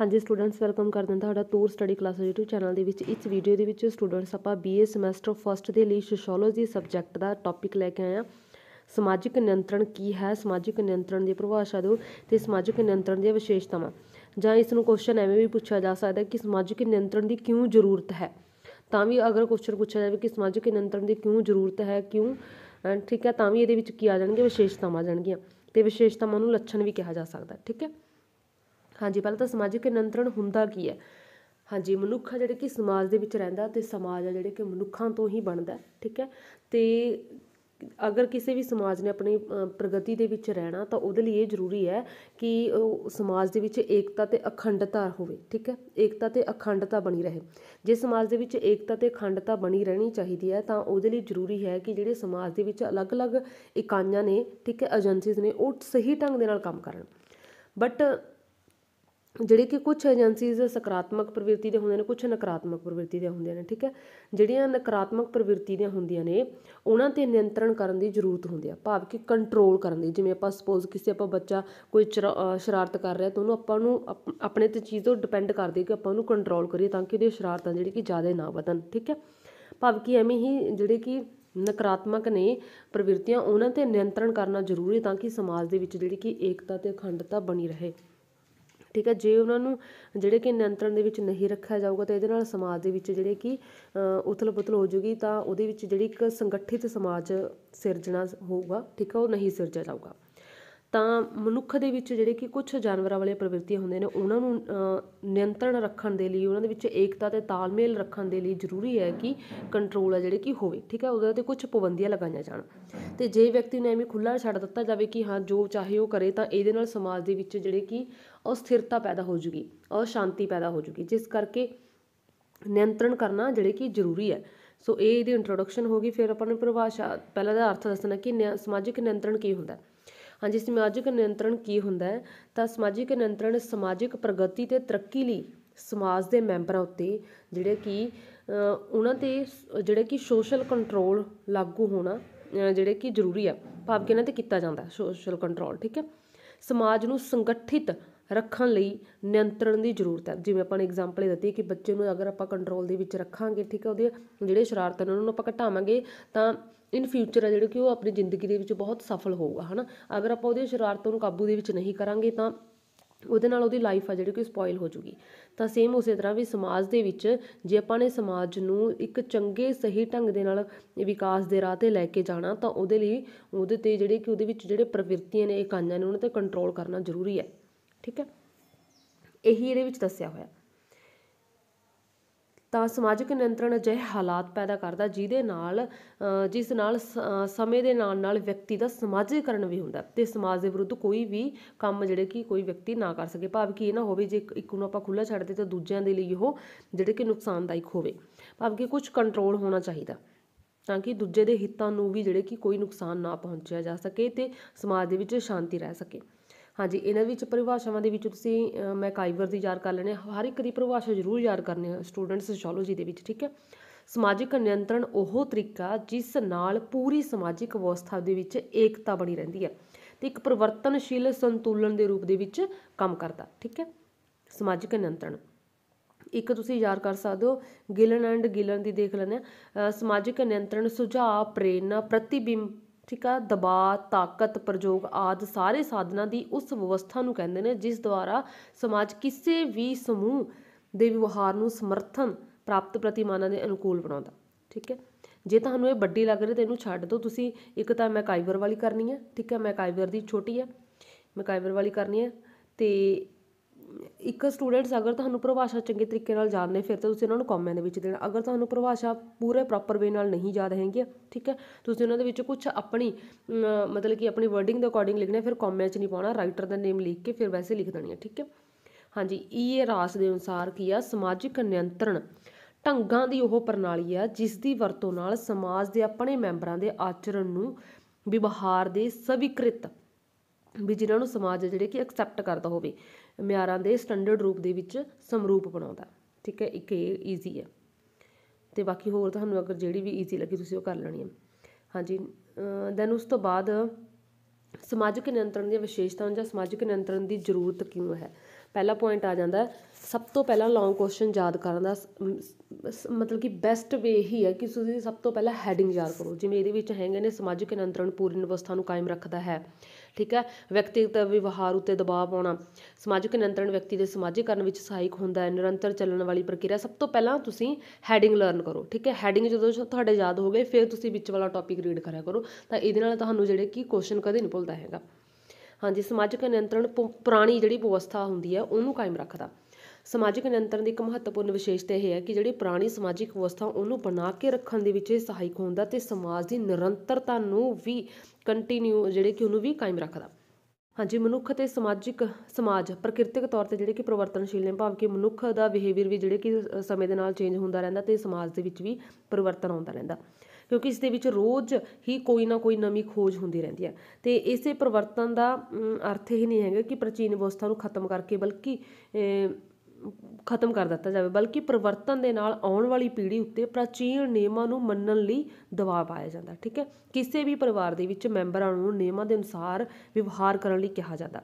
ਹਾਂਜੀ students welcome ਕਰਦੇ ਹਾਂ ਤੁਹਾਡਾ tour study class YouTube channel ਦੇ ਵਿੱਚ ਇਸ ਵੀਡੀਓ ਦੇ ਵਿੱਚ ਸਟੂਡੈਂਟਸ ਆਪਾਂ BA ਸਮੈਸਟਰ ਫਸਟ ਦੇ ਲਈ ਸੋਸ਼ੀਓਲੋਜੀ ਸਬਜੈਕਟ ਦਾ ਟੌਪਿਕ ਲੈ ਕੇ ਆਏ ਸਮਾਜਿਕ ਨਿਯੰਤਰਣ ਕੀ ਹੈ ਸਮਾਜਿਕ ਨਿਯੰਤਰਣ ਦੀ ਪਰਿਭਾਸ਼ਾ ਦਿਓ ਤੇ ਸਮਾਜਿਕ ਨਿਯੰਤਰਣ ਦੀਆਂ ਵਿਸ਼ੇਸ਼ਤਾਵਾਂ ਜਾਂ ਇਸ ਨੂੰ ਕੁਐਸਚਨ ਐਵੇਂ ਵੀ ਪੁੱਛਿਆ ਜਾ ਸਕਦਾ ਕਿ ਸਮਾਜਿਕ ਨਿਯੰਤਰਣ ਦੀ ਕਿਉਂ ਜ਼ਰੂਰਤ ਹੈ ਤਾਂ ਵੀ ਅਗਰ ਕੁਐਸਚਨ ਪੁੱਛਿਆ ਜਾਵੇ ਕਿ ਸਮਾਜਿਕ ਨਿਯੰਤਰਣ ਦੀ ਕਿਉਂ ਜ਼ਰੂਰਤ ਹੈ ਕਿਉਂ ਠੀਕ ਹੈ ਤਾਂ ਵੀ ਇਹਦੇ ਵਿੱਚ ਕੀ ਆ ਜਾਣਗੇ ਵਿਸ਼ੇਸ਼ਤਾਵਾਂ ਆ ਜਾਣਗੀਆਂ ਤੇ ਵਿਸ਼ੇਸ਼ਤਾਵਾਂ ਨੂੰ ਲੱਛਣ ਵੀ ਕਿਹਾ ਜਾ ਸਕਦਾ ਠੀਕ ਹੈ ਹਾਂਜੀ ਪਹਿਲਾਂ ਤਾਂ ਸਮਾਜਿਕ ਨਿਯੰਤਰਣ ਹੁੰਦਾ ਕੀ ਹੈ ਹਾਂਜੀ ਮਨੁੱਖ ਆ ਜਿਹੜੇ ਕਿ ਸਮਾਜ ਦੇ ਵਿੱਚ ਰਹਿੰਦਾ ਤੇ ਸਮਾਜ ਆ ਜਿਹੜੇ ਕਿ ਮਨੁੱਖਾਂ ਤੋਂ ਹੀ ਬਣਦਾ ਠੀਕ ਹੈ ਤੇ ਅਗਰ ਕਿਸੇ ਵੀ ਸਮਾਜ ਨੇ ਆਪਣੀ ਪ੍ਰਗਤੀ ਦੇ ਵਿੱਚ ਰਹਿਣਾ ਤਾਂ ਉਹਦੇ ਲਈ ਇਹ ਜ਼ਰੂਰੀ ਹੈ ਕਿ ਉਹ ਸਮਾਜ ਦੇ ਵਿੱਚ ਏਕਤਾ ਤੇ ਅਖੰਡਤਾ ਹੋਵੇ ਠੀਕ ਹੈ ਏਕਤਾ ਤੇ ਅਖੰਡਤਾ ਬਣੀ ਰਹੇ ਜੇ ਸਮਾਜ ਦੇ ਵਿੱਚ ਏਕਤਾ ਤੇ ਅਖੰਡਤਾ ਬਣੀ ਰਹਿਣੀ ਚਾਹੀਦੀ ਹੈ ਤਾਂ ਉਹਦੇ ਲਈ ਜ਼ਰੂਰੀ ਹੈ ਕਿ ਜਿਹੜੇ ਸਮਾਜ ਦੇ ਵਿੱਚ ਅਲੱਗ-ਅਲੱਗ ਇਕਾਈਆਂ ਨੇ ਠੀਕ ਹੈ ਏਜੰਸੀਜ਼ ਨੇ ਉਹ ਸਹੀ ਢੰਗ ਦੇ ਨਾਲ ਕੰਮ ਕਰਨ ਬਟ ਜਿਹੜੇ ਕਿ ਕੁਝ ਏਜੰਸੀਜ਼ ਸਕਾਰਾਤਮਕ ਪ੍ਰਵਿਰਤੀ ਦੇ ਹੁੰਦੇ ਨੇ ਕੁਝ ਨਕਾਰਾਤਮਕ ਪ੍ਰਵਿਰਤੀ ਦੇ ਹੁੰਦੇ ਨੇ ਠੀਕ ਹੈ ਜਿਹੜੀਆਂ ਨਕਾਰਾਤਮਕ ਪ੍ਰਵਿਰਤੀ ਦੀਆਂ ਹੁੰਦੀਆਂ ਨੇ ਉਹਨਾਂ 'ਤੇ ਨਿਯੰਤਰਣ ਕਰਨ ਦੀ ਜ਼ਰੂਰਤ ਹੁੰਦੀ ਆ ਭਾਵ ਕਿ ਕੰਟਰੋਲ ਕਰਨ ਦੀ ਜਿਵੇਂ ਆਪਾਂ ਸਪੋਜ਼ ਕਿਸੇ ਆਪਾਂ ਬੱਚਾ ਕੋਈ ਸ਼ਰਾਰਤ ਕਰ ਰਿਹਾ ਤਾਂ ਉਹਨੂੰ ਆਪਾਂ ਨੂੰ ਆਪਣੇ ਤੇ ਚੀਜ਼ ਤੋਂ ਡਿਪੈਂਡ ਕਰਦੇ ਕਿ ਆਪਾਂ ਉਹਨੂੰ ਕੰਟਰੋਲ ਕਰੀਏ ਤਾਂ ਕਿ ਉਹਦੇ ਸ਼ਰਾਰਤਾਂ ਜਿਹੜੀ ਕਿ ਜ਼ਿਆਦਾ ਨਾ ਵਧਣ ਠੀਕ ਹੈ ਭਾਵ ਕਿ ਐਵੇਂ ਹੀ ਜਿਹੜੇ ਕਿ ਨਕਾਰਾਤਮਕ ਨੇ ਪ੍ਰਵਿਰਤੀਆਂ ਉਹਨਾਂ ਤੇ ਨਿਯੰਤਰਣ ਕਰਨਾ ਜ਼ਰੂਰੀ ਤਾਂ ਕਿ ਸਮਾਜ ਦੇ ਵਿੱਚ ਜਿਹੜੀ ਕਿ ਏਕਤਾ ਤੇ ਅਖੰਡਤਾ ਬਣੀ ਰਹੇ ਠੀਕ ਹੈ ਜੇ ਉਹਨਾਂ ਨੂੰ ਜਿਹੜੇ ਕਿ ਨਿਯੰਤਰਣ ਦੇ ਵਿੱਚ ਨਹੀਂ ਰੱਖਿਆ ਜਾਊਗਾ ਤਾਂ ਇਹਦੇ ਨਾਲ ਸਮਾਜ ਦੇ ਵਿੱਚ ਜਿਹੜੇ ਕਿ ਉਥਲ ਪੁਥਲ ਹੋ ਜੂਗੀ ਤਾਂ ਉਹਦੇ ਵਿੱਚ ਜਿਹੜੀ ਇੱਕ ਸੰਗਠਿਤ ਸਮਾਜ ਸਿਰਜਣਾ ਹੋਊਗਾ ਠੀਕ ਹੈ ਉਹ ਨਹੀਂ ਸਿਰਜਿਆ ਜਾਊਗਾ ਤਾਂ ਮਨੁੱਖ ਦੇ ਵਿੱਚ ਜਿਹੜੇ ਕਿ ਕੁਝ ਜਾਨਵਰਾਂ ਵਾਲੇ ਪ੍ਰਵਿਰਤੀਆਂ ਹੁੰਦੇ ਨੇ ਉਹਨਾਂ ਨੂੰ ਨਿਯੰਤਰਣ ਰੱਖਣ ਦੇ ਲਈ ਉਹਨਾਂ ਦੇ ਵਿੱਚ ਏਕਤਾ ਤੇ ਤਾਲਮੇਲ ਰੱਖਣ ਦੇ ਲਈ ਜ਼ਰੂਰੀ ਹੈ ਕਿ ਕੰਟਰੋਲ ਆ ਜਿਹੜੇ ਕਿ ਹੋਵੇ ਠੀਕ ਹੈ ਉਹਦੇ ਤੇ ਕੁਝ ਪਾਬੰਦੀਆਂ ਲਗਾਈਆਂ ਜਾਣ ਤੇ ਜੇ ਵਿਅਕਤੀ ਨੂੰ ਐਵੇਂ ਖੁੱਲਾ ਛੱਡ ਦਿੱਤਾ ਜਾਵੇ ਕਿ ਹਾਂ ਜੋ ਚਾਹੇ ਉਹ ਕਰੇ ਤਾਂ ਇਹਦੇ ਨਾਲ ਸਮਾਜ ਦੇ ਵਿੱਚ ਜਿਹੜੇ ਕਿ ਅਸਥਿਰਤਾ ਪੈਦਾ ਹੋ ਜੂਗੀ ਅਸ਼ਾਂਤੀ ਪੈਦਾ ਹੋ ਜੂਗੀ ਜਿਸ ਕਰਕੇ ਨਿਯੰਤਰਣ ਕਰਨਾ ਜਿਹੜੇ ਕਿ ਜ਼ਰੂਰੀ ਹੈ ਸੋ ਇਹ ਇਹਦੀ ਇੰਟਰੋਡਕਸ਼ਨ ਹੋ ਗਈ ਫਿਰ ਆਪਾਂ ਨੂੰ ਪਰਿਭਾਸ਼ਾ ਪਹਿਲਾਂ ਦਾ ਅਰਥ ਦੱਸਣਾ ਕਿ ਸਮਾਜਿਕ ਨਿਯੰਤਰਣ ਕੀ ਹੁੰਦਾ ਹੈ ਹਾਂਜੀ ਸਮਾਜਿਕ ਨਿਯੰਤਰਣ ਕੀ ਹੁੰਦਾ ਹੈ ਤਾਂ ਸਮਾਜਿਕ ਨਿਯੰਤਰਣ ਸਮਾਜਿਕ ਪ੍ਰਗਤੀ ਤੇ ਤਰੱਕੀ ਲਈ ਸਮਾਜ ਦੇ ਮੈਂਬਰਾਂ ਉੱਤੇ ਜਿਹੜੇ ਕਿ ਉਹਨਾਂ ਤੇ ਜਿਹੜੇ ਕਿ ਸੋਸ਼ਲ ਕੰਟਰੋਲ ਲਾਗੂ ਹੋਣਾ ਜਿਹੜੇ ਕਿ ਜ਼ਰੂਰੀ ਹੈ ਭਾਵ ਕਿ ਇਹਨਾਂ ਤੇ ਕੀਤਾ ਜਾਂਦਾ ਸੋਸ਼ਲ ਕੰਟਰੋਲ ਠੀਕ ਹੈ ਸਮਾਜ ਨੂੰ ਸੰਗਠਿਤ ਰੱਖਣ ਲਈ ਨਿਯੰਤਰਣ ਦੀ ਜ਼ਰੂਰਤ ਹੈ ਜਿਵੇਂ ਆਪਾਂ ਨੇ ਐਗਜ਼ਾਮਪਲ ਇਹ ਦਿੱਤੀ ਕਿ ਬੱਚੇ ਨੂੰ ਅਗਰ ਆਪਾਂ ਕੰਟਰੋਲ ਦੇ ਵਿੱਚ ਰੱਖਾਂਗੇ ਠੀਕ ਹੈ ਉਹਦੇ ਜਿਹੜੇ ਸ਼ਰਾਰਤਾਂ ਨੇ ਉਹਨਾਂ ਨੂੰ ਆਪਾਂ ਘਟਾਵਾਂਗੇ ਤਾਂ ਇਨ ਫਿਊਚਰ ਹੈ ਜਿਹੜੇ ਕਿ ਉਹ ਆਪਣੀ ਜ਼ਿੰਦਗੀ ਦੇ ਵਿੱਚ ਬਹੁਤ ਸਫਲ ਹੋਊਗਾ ਹਨਾ ਅਗਰ ਆਪਾਂ ਉਹਦੇ ਸ਼ਰਾਰਤਾਂ ਨੂੰ ਕਾਬੂ ਦੇ ਵਿੱਚ ਨਹੀਂ ਕਰਾਂਗੇ ਤਾਂ ਉਹਦੇ ਨਾਲ ਉਹਦੀ ਲਾਈਫ ਆ ਜਿਹੜੀ ਕਿ ਸਪੋਇਲ ਹੋ ਜੂਗੀ ਤਾਂ ਸੇਮ ਉਸੇ ਤਰ੍ਹਾਂ ਵੀ ਸਮਾਜ ਦੇ ਵਿੱਚ ਜੇ ਆਪਾਂ ਨੇ ਸਮਾਜ ਨੂੰ ਇੱਕ ਚੰਗੇ ਸਹੀ ਢੰਗ ਦੇ ਨਾਲ ਵਿਕਾਸ ਦੇ ਰਾਹ ਤੇ ਲੈ ਕੇ ਜਾਣਾ ਤਾਂ ਉਹਦੇ ਲਈ ਉਹਦੇ ਤੇ ਜਿਹੜੇ ਕਿ ਉਹਦੇ ਵਿੱਚ ਜਿਹੜੇ ਪ੍ਰਵਿਰਤੀਆਂ ਨੇ ਇਕਾਈਆਂ ਨੇ ਉਹਨਾਂ ਤੇ ਕੰਟਰੋਲ ਕਰਨਾ ਜ਼ਰੂਰੀ ਹੈ ਠੀਕ ਹੈ ਇਹੀ ਇਹਦੇ ਵਿੱਚ ਦੱਸਿਆ ਹੋਇਆ ਤਾਂ ਸਮਾਜਿਕ ਨਿਯੰਤਰਣ ਅਜਿਹੇ ਹਾਲਾਤ ਪੈਦਾ ਕਰਦਾ ਜਿਹਦੇ ਨਾਲ ਜਿਸ ਨਾਲ ਸਮੇਂ ਦੇ ਨਾਲ ਨਾਲ ਵਿਅਕਤੀ ਦਾ ਸਮਾਜੀਕਰਨ ਵੀ ਹੁੰਦਾ ਤੇ ਸਮਾਜ ਦੇ ਵਿਰੁੱਧ ਕੋਈ ਵੀ ਕੰਮ ਜਿਹੜੇ ਕਿ ਕੋਈ ਵਿਅਕਤੀ ਨਾ ਕਰ ਸਕੇ ਭਾਵ ਕਿ ਇਹ ਨਾ ਹੋਵੇ ਜੇ ਇੱਕ ਨੂੰ ਆਪਾਂ ਖੁੱਲਾ ਛੱਡ ਦੇ ਤਾਂ ਦੂਜਿਆਂ ਦੇ ਲਈ ਉਹ ਜਿਹੜੇ ਕਿ ਨੁਕਸਾਨਦਾਇਕ ਹੋਵੇ ਭਾਵ ਕਿ ਕੁਝ ਕੰਟਰੋਲ ਹੋਣਾ ਚਾਹੀਦਾ ਤਾਂ ਕਿ ਦੂਜੇ ਦੇ ਹਿੱਤਾਂ ਨੂੰ ਵੀ ਜਿਹੜੇ ਕਿ ਕੋਈ ਨੁਕਸਾਨ ਨਾ ਪਹੁੰਚਿਆ ਜਾ ਸਕੇ ਤੇ ਸਮਾਜ ਦੇ ਵਿੱਚ ਸ਼ਾਂਤੀ ਰਹਿ ਸਕੇ ਹਾਂਜੀ ਇਹਨਾਂ ਵਿੱਚ ਪਰਿਭਾਸ਼ਾਵਾਂ ਦੇ ਵਿੱਚ ਤੁਸੀਂ ਮੈਂ ਕਾਈਵਰ ਦੀ ਯਾਦ ਕਰ ਲੈਣੇ ਹਰ ਇੱਕ ਦੀ ਪਰਿਭਾਸ਼ਾ ਜ਼ਰੂਰ ਯਾਦ ਕਰਨੀ ਹੈ ਸਟੂਡੈਂਟ ਸੋਸ਼ੀਓਲੋਜੀ ਦੇ ਵਿੱਚ ਠੀਕ ਹੈ ਸਮਾਜਿਕ ਨਿਯੰਤਰਣ ਉਹ ਤਰੀਕਾ ਜਿਸ ਨਾਲ ਪੂਰੀ ਸਮਾਜਿਕ ਅਵਸਥਾ ਦੇ ਵਿੱਚ ਏਕਤਾ ਬਣੀ ਰਹਿੰਦੀ ਹੈ ਤੇ ਇੱਕ ਪਰਿਵਰਤਨਸ਼ੀਲ ਸੰਤੁਲਨ ਦੇ ਰੂਪ ਦੇ ਵਿੱਚ ਕੰਮ ਕਰਦਾ ਠੀਕ ਹੈ ਸਮਾਜਿਕ ਨਿਯੰਤਰਣ ਇੱਕ ਤੁਸੀਂ ਯਾਦ ਕਰ ਸਕਦੇ ਹੋ ਗਿਲਨ ਐਂਡ ਗਿਲਨ ਦੀ ਦੇਖ ਲੈਣੇ ਸਮਾਜਿਕ ਨਿਯੰਤਰਣ ਸੁਝਾਅ ਪ੍ਰੇਰਣਾ ਪ੍ਰਤੀਬਿੰਬ ਠੀਕ ਆ ਦਬਾਅ ਤਾਕਤ ਪ੍ਰਯੋਗ ਆਦ ਸਾਰੇ ਸਾਧਨਾਂ ਦੀ ਉਸ ਵਿਵਸਥਾ ਨੂੰ ਕਹਿੰਦੇ ਨੇ ਜਿਸ ਦੁਆਰਾ ਸਮਾਜ ਕਿਸੇ ਵੀ ਸਮੂਹ ਦੇ ਵਿਵਹਾਰ ਨੂੰ ਸਮਰਥਨ ਪ੍ਰਾਪਤ ਪ੍ਰਤੀਮਾਨਾਂ ਦੇ ਅਨੁਕੂਲ ਬਣਾਉਂਦਾ ਠੀਕ ਹੈ ਜੇ ਤੁਹਾਨੂੰ ਇਹ ਵੱਡੀ ਲੱਗ ਰਹੀ ਤੇ ਇਹਨੂੰ ਛੱਡ ਦਿਓ ਤੁਸੀਂ ਇੱਕ ਤਾਂ ਮੈਂ ਕਾਈਵਰ ਵਾਲੀ ਕਰਨੀ ਹੈ ਠੀਕ ਹੈ ਮੈਂ ਕਾਈਵਰ ਦੀ ਛੋਟੀ ਹੈ ਮੈਂ ਕਾਈਵਰ ਵਾਲੀ ਕਰਨੀ ਹੈ ਤੇ ਇੱਕ ਸਟੂਡੈਂਟਸ ਅਗਰ ਤੁਹਾਨੂੰ ਪਰਿਭਾਸ਼ਾ ਚੰਗੇ ਤਰੀਕੇ ਨਾਲ ਜਾਣਦੇ ਫਿਰ ਤਾਂ ਤੁਸੀਂ ਉਹਨਾਂ ਨੂੰ ਕਮੈਂਟ ਦੇ ਵਿੱਚ ਦੇਣਾ ਅਗਰ ਤੁਹਾਨੂੰ ਪਰਿਭਾਸ਼ਾ ਪੂਰੇ ਪ੍ਰੋਪਰ ਵੇ ਨਾਲ ਨਹੀਂ ਯਾਦ ਹੈਗੀ ਠੀਕ ਹੈ ਤੁਸੀਂ ਉਹਨਾਂ ਦੇ ਵਿੱਚ ਕੁਝ ਆਪਣੀ ਮਤਲਬ ਕਿ ਆਪਣੀ ਵਰਡਿੰਗ ਦੇ ਅਕੋਰਡਿੰਗ ਲਿਖਣਾ ਫਿਰ ਕਮੈਂਟ 'ਚ ਨਹੀਂ ਪਾਉਣਾ ਰਾਈਟਰ ਦਾ ਨੇਮ ਲਿਖ ਕੇ ਫਿਰ ਵੈਸੇ ਲਿਖ ਦੇਣੀ ਹੈ ਠੀਕ ਹੈ ਹਾਂਜੀ ਈਏ ਰਾਸ ਦੇ ਅਨੁਸਾਰ ਕੀ ਆ ਸਮਾਜਿਕ ਨਿਯੰਤਰਣ ਢੰਗਾਂ ਦੀ ਉਹ ਪ੍ਰਣਾਲੀ ਆ ਜਿਸ ਦੀ ਵਰਤੋਂ ਨਾਲ ਸਮਾਜ ਦੇ ਆਪਣੇ ਮੈਂਬਰਾਂ ਦੇ ਆਚਰਣ ਨੂੰ ਵਿਵਹਾਰ ਦੇ ਸਵੀਕ੍ਰਿਤ ਵੀ ਜਿਨ੍ਹਾਂ ਨੂੰ ਸਮਾਜ ਜਿਹੜੇ ਕਿ ਐਕਸੈਪਟ ਕਰਦਾ ਹੋਵੇ ਮਿਆਰਾਂ ਦੇ ਸਟੈਂਡਰਡ ਰੂਪ ਦੇ ਵਿੱਚ ਸਮਰੂਪ ਬਣਾਉਂਦਾ ਠੀਕ ਹੈ ਇੱਕ ਇਹ ਈਜ਼ੀ ਹੈ ਤੇ ਬਾਕੀ ਹੋਰ ਤੁਹਾਨੂੰ ਅਗਰ ਜਿਹੜੀ ਵੀ ਈਜ਼ੀ ਲੱਗੀ ਤੁਸੀਂ ਉਹ ਕਰ ਲੈਣੀ ਹੈ ਹਾਂਜੀ ਦੈਨ ਉਸ ਤੋਂ ਬਾਅਦ ਸਮਾਜਿਕ ਨਿਯੰਤਰਣ ਦੀਆਂ ਵਿਸ਼ੇਸ਼ਤਾਵਾਂ ਜਾਂ ਸਮਾਜਿਕ ਨਿਯੰਤਰਣ ਦੀ ਜ਼ਰੂਰਤ ਕਿਉਂ ਹੈ ਪਹਿਲਾ ਪੁਆਇੰਟ ਆ ਜਾਂਦਾ ਸਭ ਤੋਂ ਪਹਿਲਾਂ ਲੌਂਗ ਕੁਐਸਚਨ ਯਾਦ ਕਰਨ ਦਾ ਮਤਲਬ ਕਿ ਬੈਸਟ ਵੇ ਹੀ ਹੈ ਕਿ ਤੁਸੀਂ ਸਭ ਤੋਂ ਪਹਿਲਾਂ ਹੈਡਿੰਗ ਯਾਦ ਕਰੋ ਜਿਵੇਂ ਇਹਦੇ ਵਿੱਚ ਹੈਗੇ ਨੇ ਸਮਾਜਿਕ ਨਿਯੰਤਰਣ ਪੂਰਨ ਅਵਸਥਾ ਨੂੰ ਕਾਇਮ ਰੱਖਦਾ ਹੈ ਠੀਕ ਹੈ ਵਿਅਕਤੀਗਤ ਵਿਵਹਾਰ ਉੱਤੇ ਦਬਾਅ ਪਾਉਣਾ ਸਮਾਜਿਕ ਨਿਯੰਤਰਣ ਵਿਅਕਤੀ ਦੇ ਸਮਾਜੀਕਰਨ ਵਿੱਚ ਸਹਾਇਕ ਹੁੰਦਾ ਹੈ ਨਿਰੰਤਰ ਚੱਲਣ ਵਾਲੀ ਪ੍ਰਕਿਰਿਆ ਸਭ ਤੋਂ ਪਹਿਲਾਂ ਤੁਸੀਂ ਹੈਡਿੰਗ ਲਰਨ ਕਰੋ ਠੀਕ ਹੈ ਹੈਡਿੰਗ ਜਦੋਂ ਤੁਹਾਡੇ ਯਾਦ ਹੋ ਗਏ ਫਿਰ ਤੁਸੀਂ ਵਿੱਚ ਵਾਲਾ ਟੌਪਿਕ ਰੀਡ ਕਰਿਆ ਕਰੋ ਤਾਂ ਇਹਦੇ ਨਾਲ ਤੁਹਾਨੂੰ ਜਿਹੜੇ ਕੀ ਕੁਐਸਚਨ ਕਦੇ ਨਹੀਂ ਭੁੱਲਦਾ ਹੈਗਾ ਹਾਂਜੀ ਸਮਾਜਿਕ ਨਿਯੰਤਰਣ ਪੁਰਾਣੀ ਜਿਹੜੀ ਵਿਵਸਥਾ ਹੁੰਦੀ ਹੈ ਉਹਨੂੰ ਕਾਇਮ ਰੱਖਦਾ ਸਮਾਜਿਕ ਨਿਯੰਤਰਣ ਦੀ ਇੱਕ ਮਹੱਤਵਪੂਰਨ ਵਿਸ਼ੇਸ਼ਤਾ ਇਹ ਹੈ ਕਿ ਜਿਹੜੀ ਪੁਰਾਣੀ ਸਮਾਜਿਕ ਵਿਵਸਥਾ ਉਹਨੂੰ ਬਣਾ ਕੇ ਰੱਖਣ ਦੇ ਵਿੱਚ ਇਹ ਸਹਾਇਕ ਹੁੰਦਾ ਤੇ ਸਮਾਜ ਦੀ ਨਿਰੰਤਰਤਾ ਨੂੰ ਵੀ ਕੰਟੀਨਿਊ ਜਿਹੜੇ ਕਿ ਉਹਨੂੰ ਵੀ ਕਾਇਮ ਰੱਖਦਾ ਹਾਂਜੀ ਮਨੁੱਖ ਤੇ ਸਮਾਜਿਕ ਸਮਾਜ ਪ੍ਰਕਿਰਤਿਕ ਤੌਰ ਤੇ ਜਿਹੜੇ ਕਿ ਪਰਿਵਰਤਨਸ਼ੀਲ ਨੇ ਭਾਵ ਕਿ ਮਨੁੱਖ ਦਾ ਬਿਹੇਵੀਅਰ ਵੀ ਜਿਹੜੇ ਕਿ ਸਮੇਂ ਦੇ ਨਾਲ ਚੇਂਜ ਹੁੰਦਾ ਰਹਿੰਦਾ ਤੇ ਸਮਾਜ ਦੇ ਵਿੱਚ ਵੀ ਪਰਿਵਰਤਨ ਆਉਂਦਾ ਰਹਿੰਦਾ ਕਿਉਂਕਿ ਇਸ ਦੇ ਵਿੱਚ ਰੋਜ਼ ਹੀ ਕੋਈ ਨਾ ਕੋਈ ਨਵੀਂ ਖੋਜ ਹੁੰਦੀ ਰਹਿੰਦੀ ਹੈ ਤੇ ਇਸੇ ਪਰਵਰਤਨ ਦਾ ਅਰਥ ਇਹ ਨਹੀਂ ਹੈਗਾ ਕਿ ਪ੍ਰਾਚੀਨ ਵਿਵਸਥਾ ਨੂੰ ਖਤਮ ਕਰਕੇ ਬਲਕਿ ਖਤਮ ਕਰ ਦਿੱਤਾ ਜਾਵੇ ਬਲਕਿ ਪਰਵਰਤਨ ਦੇ ਨਾਲ ਆਉਣ ਵਾਲੀ ਪੀੜ੍ਹੀ ਉੱਤੇ ਪ੍ਰਾਚੀਨ ਨਿਯਮਾਂ ਨੂੰ ਮੰਨਣ ਲਈ ਦਬਾਅ ਪਾਇਆ ਜਾਂਦਾ ਠੀਕ ਹੈ ਕਿਸੇ ਵੀ ਪਰਿਵਾਰ ਦੇ ਵਿੱਚ ਮੈਂਬਰਾਂ ਨੂੰ ਨਿਯਮਾਂ ਦੇ ਅਨੁਸਾਰ ਵਿਵਹਾਰ ਕਰਨ ਲਈ ਕਿਹਾ ਜਾਂਦਾ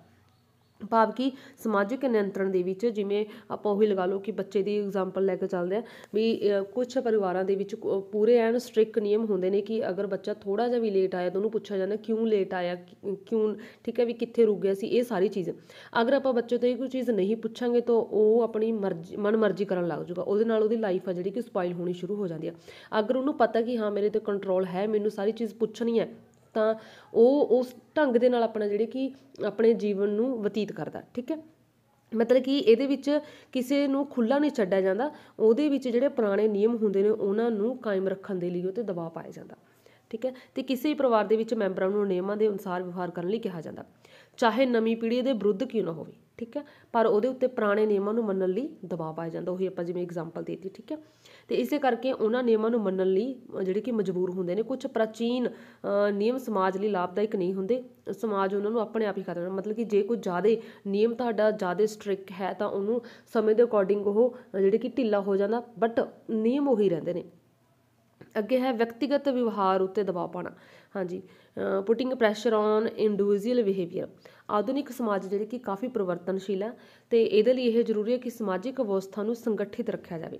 ਭਾਵ ਕਿ ਸਮਾਜਿਕ ਨਿਯੰਤਰਣ ਦੇ ਵਿੱਚ ਜਿਵੇਂ ਆਪਾਂ ਉਹੀ ਲਗਾ ਲਓ ਕਿ ਬੱਚੇ ਦੀ ਐਗਜ਼ਾਮਪਲ ਲੈ ਕੇ ਚੱਲਦੇ ਆ ਵੀ ਕੁਝ ਪਰਿਵਾਰਾਂ ਦੇ ਵਿੱਚ ਪੂਰੇ ਐਨ ਸਟ੍ਰਿਕ ਨਿਯਮ ਹੁੰਦੇ ਨੇ ਕਿ ਅਗਰ ਬੱਚਾ ਥੋੜਾ ਜਿਹਾ ਵੀ ਲੇਟ ਆਇਆ ਤਾਂ ਉਹਨੂੰ ਪੁੱਛਿਆ ਜਾਂਦਾ ਕਿਉਂ ਲੇਟ ਆਇਆ ਕਿਉਂ ਠੀਕ ਹੈ ਵੀ ਕਿੱਥੇ ਰੁਕ ਗਿਆ ਸੀ ਇਹ ਸਾਰੀ ਚੀਜ਼ ਅਗਰ ਆਪਾਂ ਬੱਚੇ ਤੋਂ ਇਹ ਕੋਈ ਚੀਜ਼ ਨਹੀਂ ਪੁੱਛਾਂਗੇ ਤਾਂ ਉਹ ਆਪਣੀ ਮਰਜ਼ੀ ਮਨਮਰਜ਼ੀ ਕਰਨ ਲੱਗ ਜਾਊਗਾ ਉਹਦੇ ਨਾਲ ਉਹਦੀ ਲਾਈਫ ਆ ਜਿਹੜੀ ਕਿ ਸਪਾਇਲ ਹੋਣੀ ਸ਼ੁਰੂ ਹੋ ਜਾਂਦੀ ਆ ਅਗਰ ਉਹਨੂੰ ਪਤਾ ਕਿ ਹਾਂ ਮੇਰੇ ਤੇ ਕੰਟਰੋਲ ਹੈ ਮੈਨੂੰ ਸਾਰੀ ਚੀਜ਼ ਪੁੱਛਣੀ ਹੈ ਤਾਂ ਉਹ ਉਸ ਢੰਗ ਦੇ ਨਾਲ ਆਪਣਾ ਜਿਹੜੇ ਕਿ ਆਪਣੇ ਜੀਵਨ ਨੂੰ ਬਤੀਤ ਕਰਦਾ ਠੀਕ ਹੈ ਮਤਲਬ ਕਿ ਇਹਦੇ ਵਿੱਚ ਕਿਸੇ ਨੂੰ ਖੁੱਲਾ ਨਹੀਂ ਛੱਡਿਆ ਜਾਂਦਾ ਉਹਦੇ ਵਿੱਚ ਜਿਹੜੇ ਪੁਰਾਣੇ ਨਿਯਮ ਹੁੰਦੇ ਨੇ ਉਹਨਾਂ ਨੂੰ ਕਾਇਮ ਰੱਖਣ ਦੇ ਲਈ ਉਹਤੇ ਦਬਾਅ ਪਾਇਆ ਜਾਂਦਾ ਠੀਕ ਹੈ ਤੇ ਕਿਸੇ ਵੀ ਪਰਿਵਾਰ ਦੇ ਵਿੱਚ ਮੈਂਬਰਾਂ ਨੂੰ ਨਿਯਮਾਂ ਦੇ ਅਨੁਸਾਰ ਵਿਵਹਾਰ ਕਰਨ ਲਈ ਕਿਹਾ ਜਾਂਦਾ ਚਾਹੇ ਨਵੀਂ ਪੀੜ੍ਹੀ ਦੇ ਵਿਰੁੱਧ ਕਿਉਂ ਨਾ ਹੋਵੇ ਠੀਕ ਹੈ ਪਰ ਉਹਦੇ ਉੱਤੇ ਪੁਰਾਣੇ ਨਿਯਮਾਂ ਨੂੰ ਮੰਨਣ ਲਈ ਦਬਾਅ ਪਾਇਆ ਜਾਂਦਾ ਉਹੀ ਆਪਾਂ ਜਿਵੇਂ ਐਗਜ਼ਾਮਪਲ ਦੇਤੀ ਠੀਕ ਹੈ ਤੇ ਇਸੇ ਕਰਕੇ ਉਹਨਾਂ ਨਿਯਮਾਂ ਨੂੰ ਮੰਨਣ ਲਈ ਜਿਹੜੇ ਕਿ ਮਜਬੂਰ ਹੁੰਦੇ ਨੇ ਕੁਝ ਪ੍ਰਾਚੀਨ ਨਿਯਮ ਸਮਾਜ ਲਈ ਲਾਭਦਾਇਕ ਨਹੀਂ ਹੁੰਦੇ ਸਮਾਜ ਉਹਨਾਂ ਨੂੰ ਆਪਣੇ ਆਪ ਹੀ ਖਤਮ ਮਤਲਬ ਕਿ ਜੇ ਕੋਈ ਜ਼ਿਆਦਾ ਨਿਯਮ ਤੁਹਾਡਾ ਜ਼ਿਆਦਾ ਸਟ੍ਰਿਕਟ ਹੈ ਤਾਂ ਉਹਨੂੰ ਸਮੇਂ ਦੇ ਅਕੋਰਡਿੰਗ ਉਹ ਜਿਹੜੇ ਕਿ ਢਿੱਲਾ ਹੋ ਜਾਂਦਾ ਬਟ ਨਿਯਮ ਉਹੀ ਰਹਿੰਦੇ ਨੇ ਅੱਗੇ ਹੈ ਵਿਅਕਤੀਗਤ ਵਿਵਹਾਰ ਉੱਤੇ ਦਬਾਅ ਪਾਣਾ ਹਾਂਜੀ putting pressure on individual behaviour ਆਧੁਨਿਕ ਸਮਾਜ ਜਿਹੜੇ ਕਿ ਕਾਫੀ ਪਰਿਵਰਤਨਸ਼ੀਲ ਹੈ ਤੇ ਇਹਦੇ ਲਈ ਇਹ ਜ਼ਰੂਰੀ ਹੈ ਕਿ ਸਮਾਜਿਕ ਅਵਸਥਾ ਨੂੰ ਸੰਗਠਿਤ ਰੱਖਿਆ ਜਾਵੇ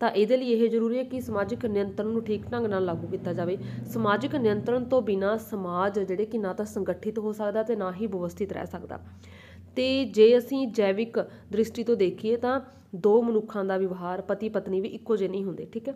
ਤਾਂ ਇਹਦੇ ਲਈ ਇਹ ਜ਼ਰੂਰੀ ਹੈ ਕਿ ਸਮਾਜਿਕ ਨਿਯੰਤਰਣ ਨੂੰ ਠੀਕ ਢੰਗ ਨਾਲ ਲਾਗੂ ਕੀਤਾ ਜਾਵੇ ਸਮਾਜਿਕ ਨਿਯੰਤਰਣ ਤੋਂ ਬਿਨਾ ਸਮਾਜ ਜਿਹੜੇ ਕਿ ਨਾ ਤਾਂ ਸੰਗਠਿਤ ਹੋ ਸਕਦਾ ਤੇ ਨਾ ਹੀ ਵਿਵਸਥਿਤ ਰਹਿ ਸਕਦਾ ਤੇ ਜੇ ਅਸੀਂ ਜੈਵਿਕ ਦ੍ਰਿਸ਼ਟੀ ਤੋਂ ਦੇਖੀਏ ਤਾਂ ਦੋ ਮਨੁੱਖਾਂ ਦਾ ਵਿਵਹਾਰ ਪਤੀ ਪਤਨੀ ਵੀ ਇੱਕੋ ਜਿਹੇ ਨਹੀਂ ਹੁੰਦੇ ਠੀਕ ਹੈ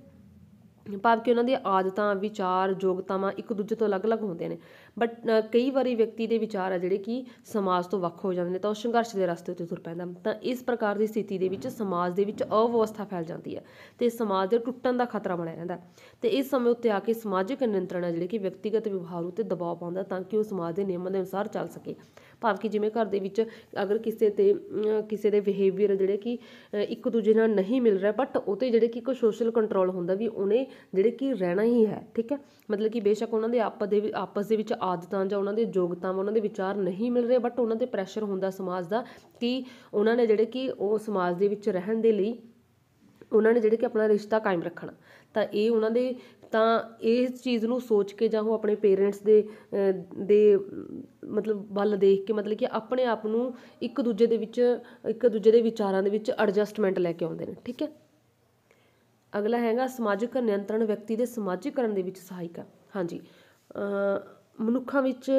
ਭਾਵ ਕਿ ਉਹਨਾਂ ਦੀਆਂ ਆਦਤਾਂ ਵਿਚਾਰ ਯੋਗਤਾਵਾਂ ਇੱਕ ਦੂਜੇ ਤੋਂ ਅਲੱਗ-ਅਲੱਗ ਹੁੰਦੇ ਨੇ ਬਟ ਕਈ ਵਾਰੀ ਵਿਅਕਤੀ ਦੇ ਵਿਚਾਰ ਆ ਜਿਹੜੇ ਕਿ ਸਮਾਜ ਤੋਂ ਵੱਖ ਹੋ ਜਾਂਦੇ ਨੇ ਤਾਂ ਉਹ ਸੰਘਰਸ਼ ਦੇ ਰਸਤੇ ਉੱਤੇ ਤੁਰ ਪੈਂਦਾ ਤਾਂ ਇਸ ਪ੍ਰਕਾਰ ਦੀ ਸਥਿਤੀ ਦੇ ਵਿੱਚ ਸਮਾਜ ਦੇ ਵਿੱਚ ਅਵਵਸਥਾ ਫੈਲ ਜਾਂਦੀ ਹੈ ਤੇ ਸਮਾਜ ਦੇ ਟੁੱਟਣ ਦਾ ਖਤਰਾ ਬਣਿਆ ਰਹਿੰਦਾ ਤੇ ਇਸ ਸਮੇਂ ਉੱਤੇ ਆ ਕੇ ਸਮਾਜਿਕ ਨਿਯੰਤਰਣ ਆ ਜਿਹੜੇ ਕਿ ਵਿਅਕਤੀਗਤ ਵਿਵਹਾਰ ਉੱਤੇ ਦਬਾਅ ਪਾਉਂਦਾ ਤਾਂ ਕਿ ਉਹ ਸਮਾਜ ਦੇ ਨਿਯਮਾਂ ਦੇ ਅਨੁਸਾਰ ਚੱਲ ਸਕੇ ਭਾਵ ਕਿ ਜਿਵੇਂ ਘਰ ਦੇ ਵਿੱਚ ਅਗਰ ਕਿਸੇ 'ਤੇ ਕਿਸੇ ਦੇ ਬਿਹੇਵੀਅਰ ਜਿਹੜੇ ਕਿ ਇੱਕ ਦੂਜੇ ਨਾਲ ਨਹੀਂ ਮਿਲ ਰਿਹਾ ਬਟ ਉਹ 'ਤੇ ਜਿਹੜੇ ਕਿ ਕੋਈ ਸੋਸ਼ਲ ਕੰਟਰੋਲ ਹੁੰਦਾ ਵੀ ਉਹਨੇ ਜਿਹੜੇ ਕਿ ਰਹਿਣਾ ਹੀ ਹੈ ਠੀਕ ਹੈ ਮਤਲਬ ਕਿ ਬੇਸ਼ੱਕ ਉਹਨਾਂ ਦੇ ਆਪਸ ਦੇ ਆਪਸ ਦੇ ਵਿੱਚ ਆਦਤਾਂ ਜਾਂ ਉਹਨਾਂ ਦੇ ਯੋਗਤਾਵਾਂ ਉਹਨਾਂ ਦੇ ਵਿਚਾਰ ਨਹੀਂ ਮਿਲ ਰਹੇ ਬਟ ਉਹਨਾਂ 'ਤੇ ਪ੍ਰੈਸ਼ਰ ਹੁੰਦਾ ਸਮਾਜ ਦਾ ਕਿ ਉਹਨਾਂ ਨੇ ਜਿਹੜੇ ਕਿ ਉਹ ਸਮਾਜ ਦੇ ਵਿੱਚ ਰਹਿਣ ਦੇ ਲਈ ਉਹਨਾਂ ਨੇ ਜਿਹੜੇ ਕਿ ਆਪਣਾ ਰਿਸ਼ਤਾ ਕਾਇਮ ਰੱਖਣਾ ਤਾਂ ਇਹ ਉਹਨਾਂ ਦੇ ਤਾਂ ਇਸ ਚੀਜ਼ ਨੂੰ ਸੋਚ ਕੇ ਜਾਂ ਉਹ ਆਪਣੇ ਪੇਰੈਂਟਸ ਦੇ ਦੇ ਮਤਲਬ ਵੱਲ ਦੇਖ ਕੇ ਮਤਲਬ ਕਿ ਆਪਣੇ ਆਪ ਨੂੰ ਇੱਕ ਦੂਜੇ ਦੇ ਵਿੱਚ ਇੱਕ ਦੂਜੇ ਦੇ ਵਿਚਾਰਾਂ ਦੇ ਵਿੱਚ ਐਡਜਸਟਮੈਂਟ ਲੈ ਕੇ ਆਉਂਦੇ ਨੇ ਠੀਕ ਹੈ ਅਗਲਾ ਹੈਗਾ ਸਮਾਜਿਕ ਨਿਯੰਤਰਣ ਵਿਅਕਤੀ ਦੇ ਸਮਾਜੀਕਰਨ ਦੇ ਵਿੱਚ ਸਹਾਇਕ ਹੈ ਹਾਂਜੀ ਮਨੁੱਖਾਂ ਵਿੱਚ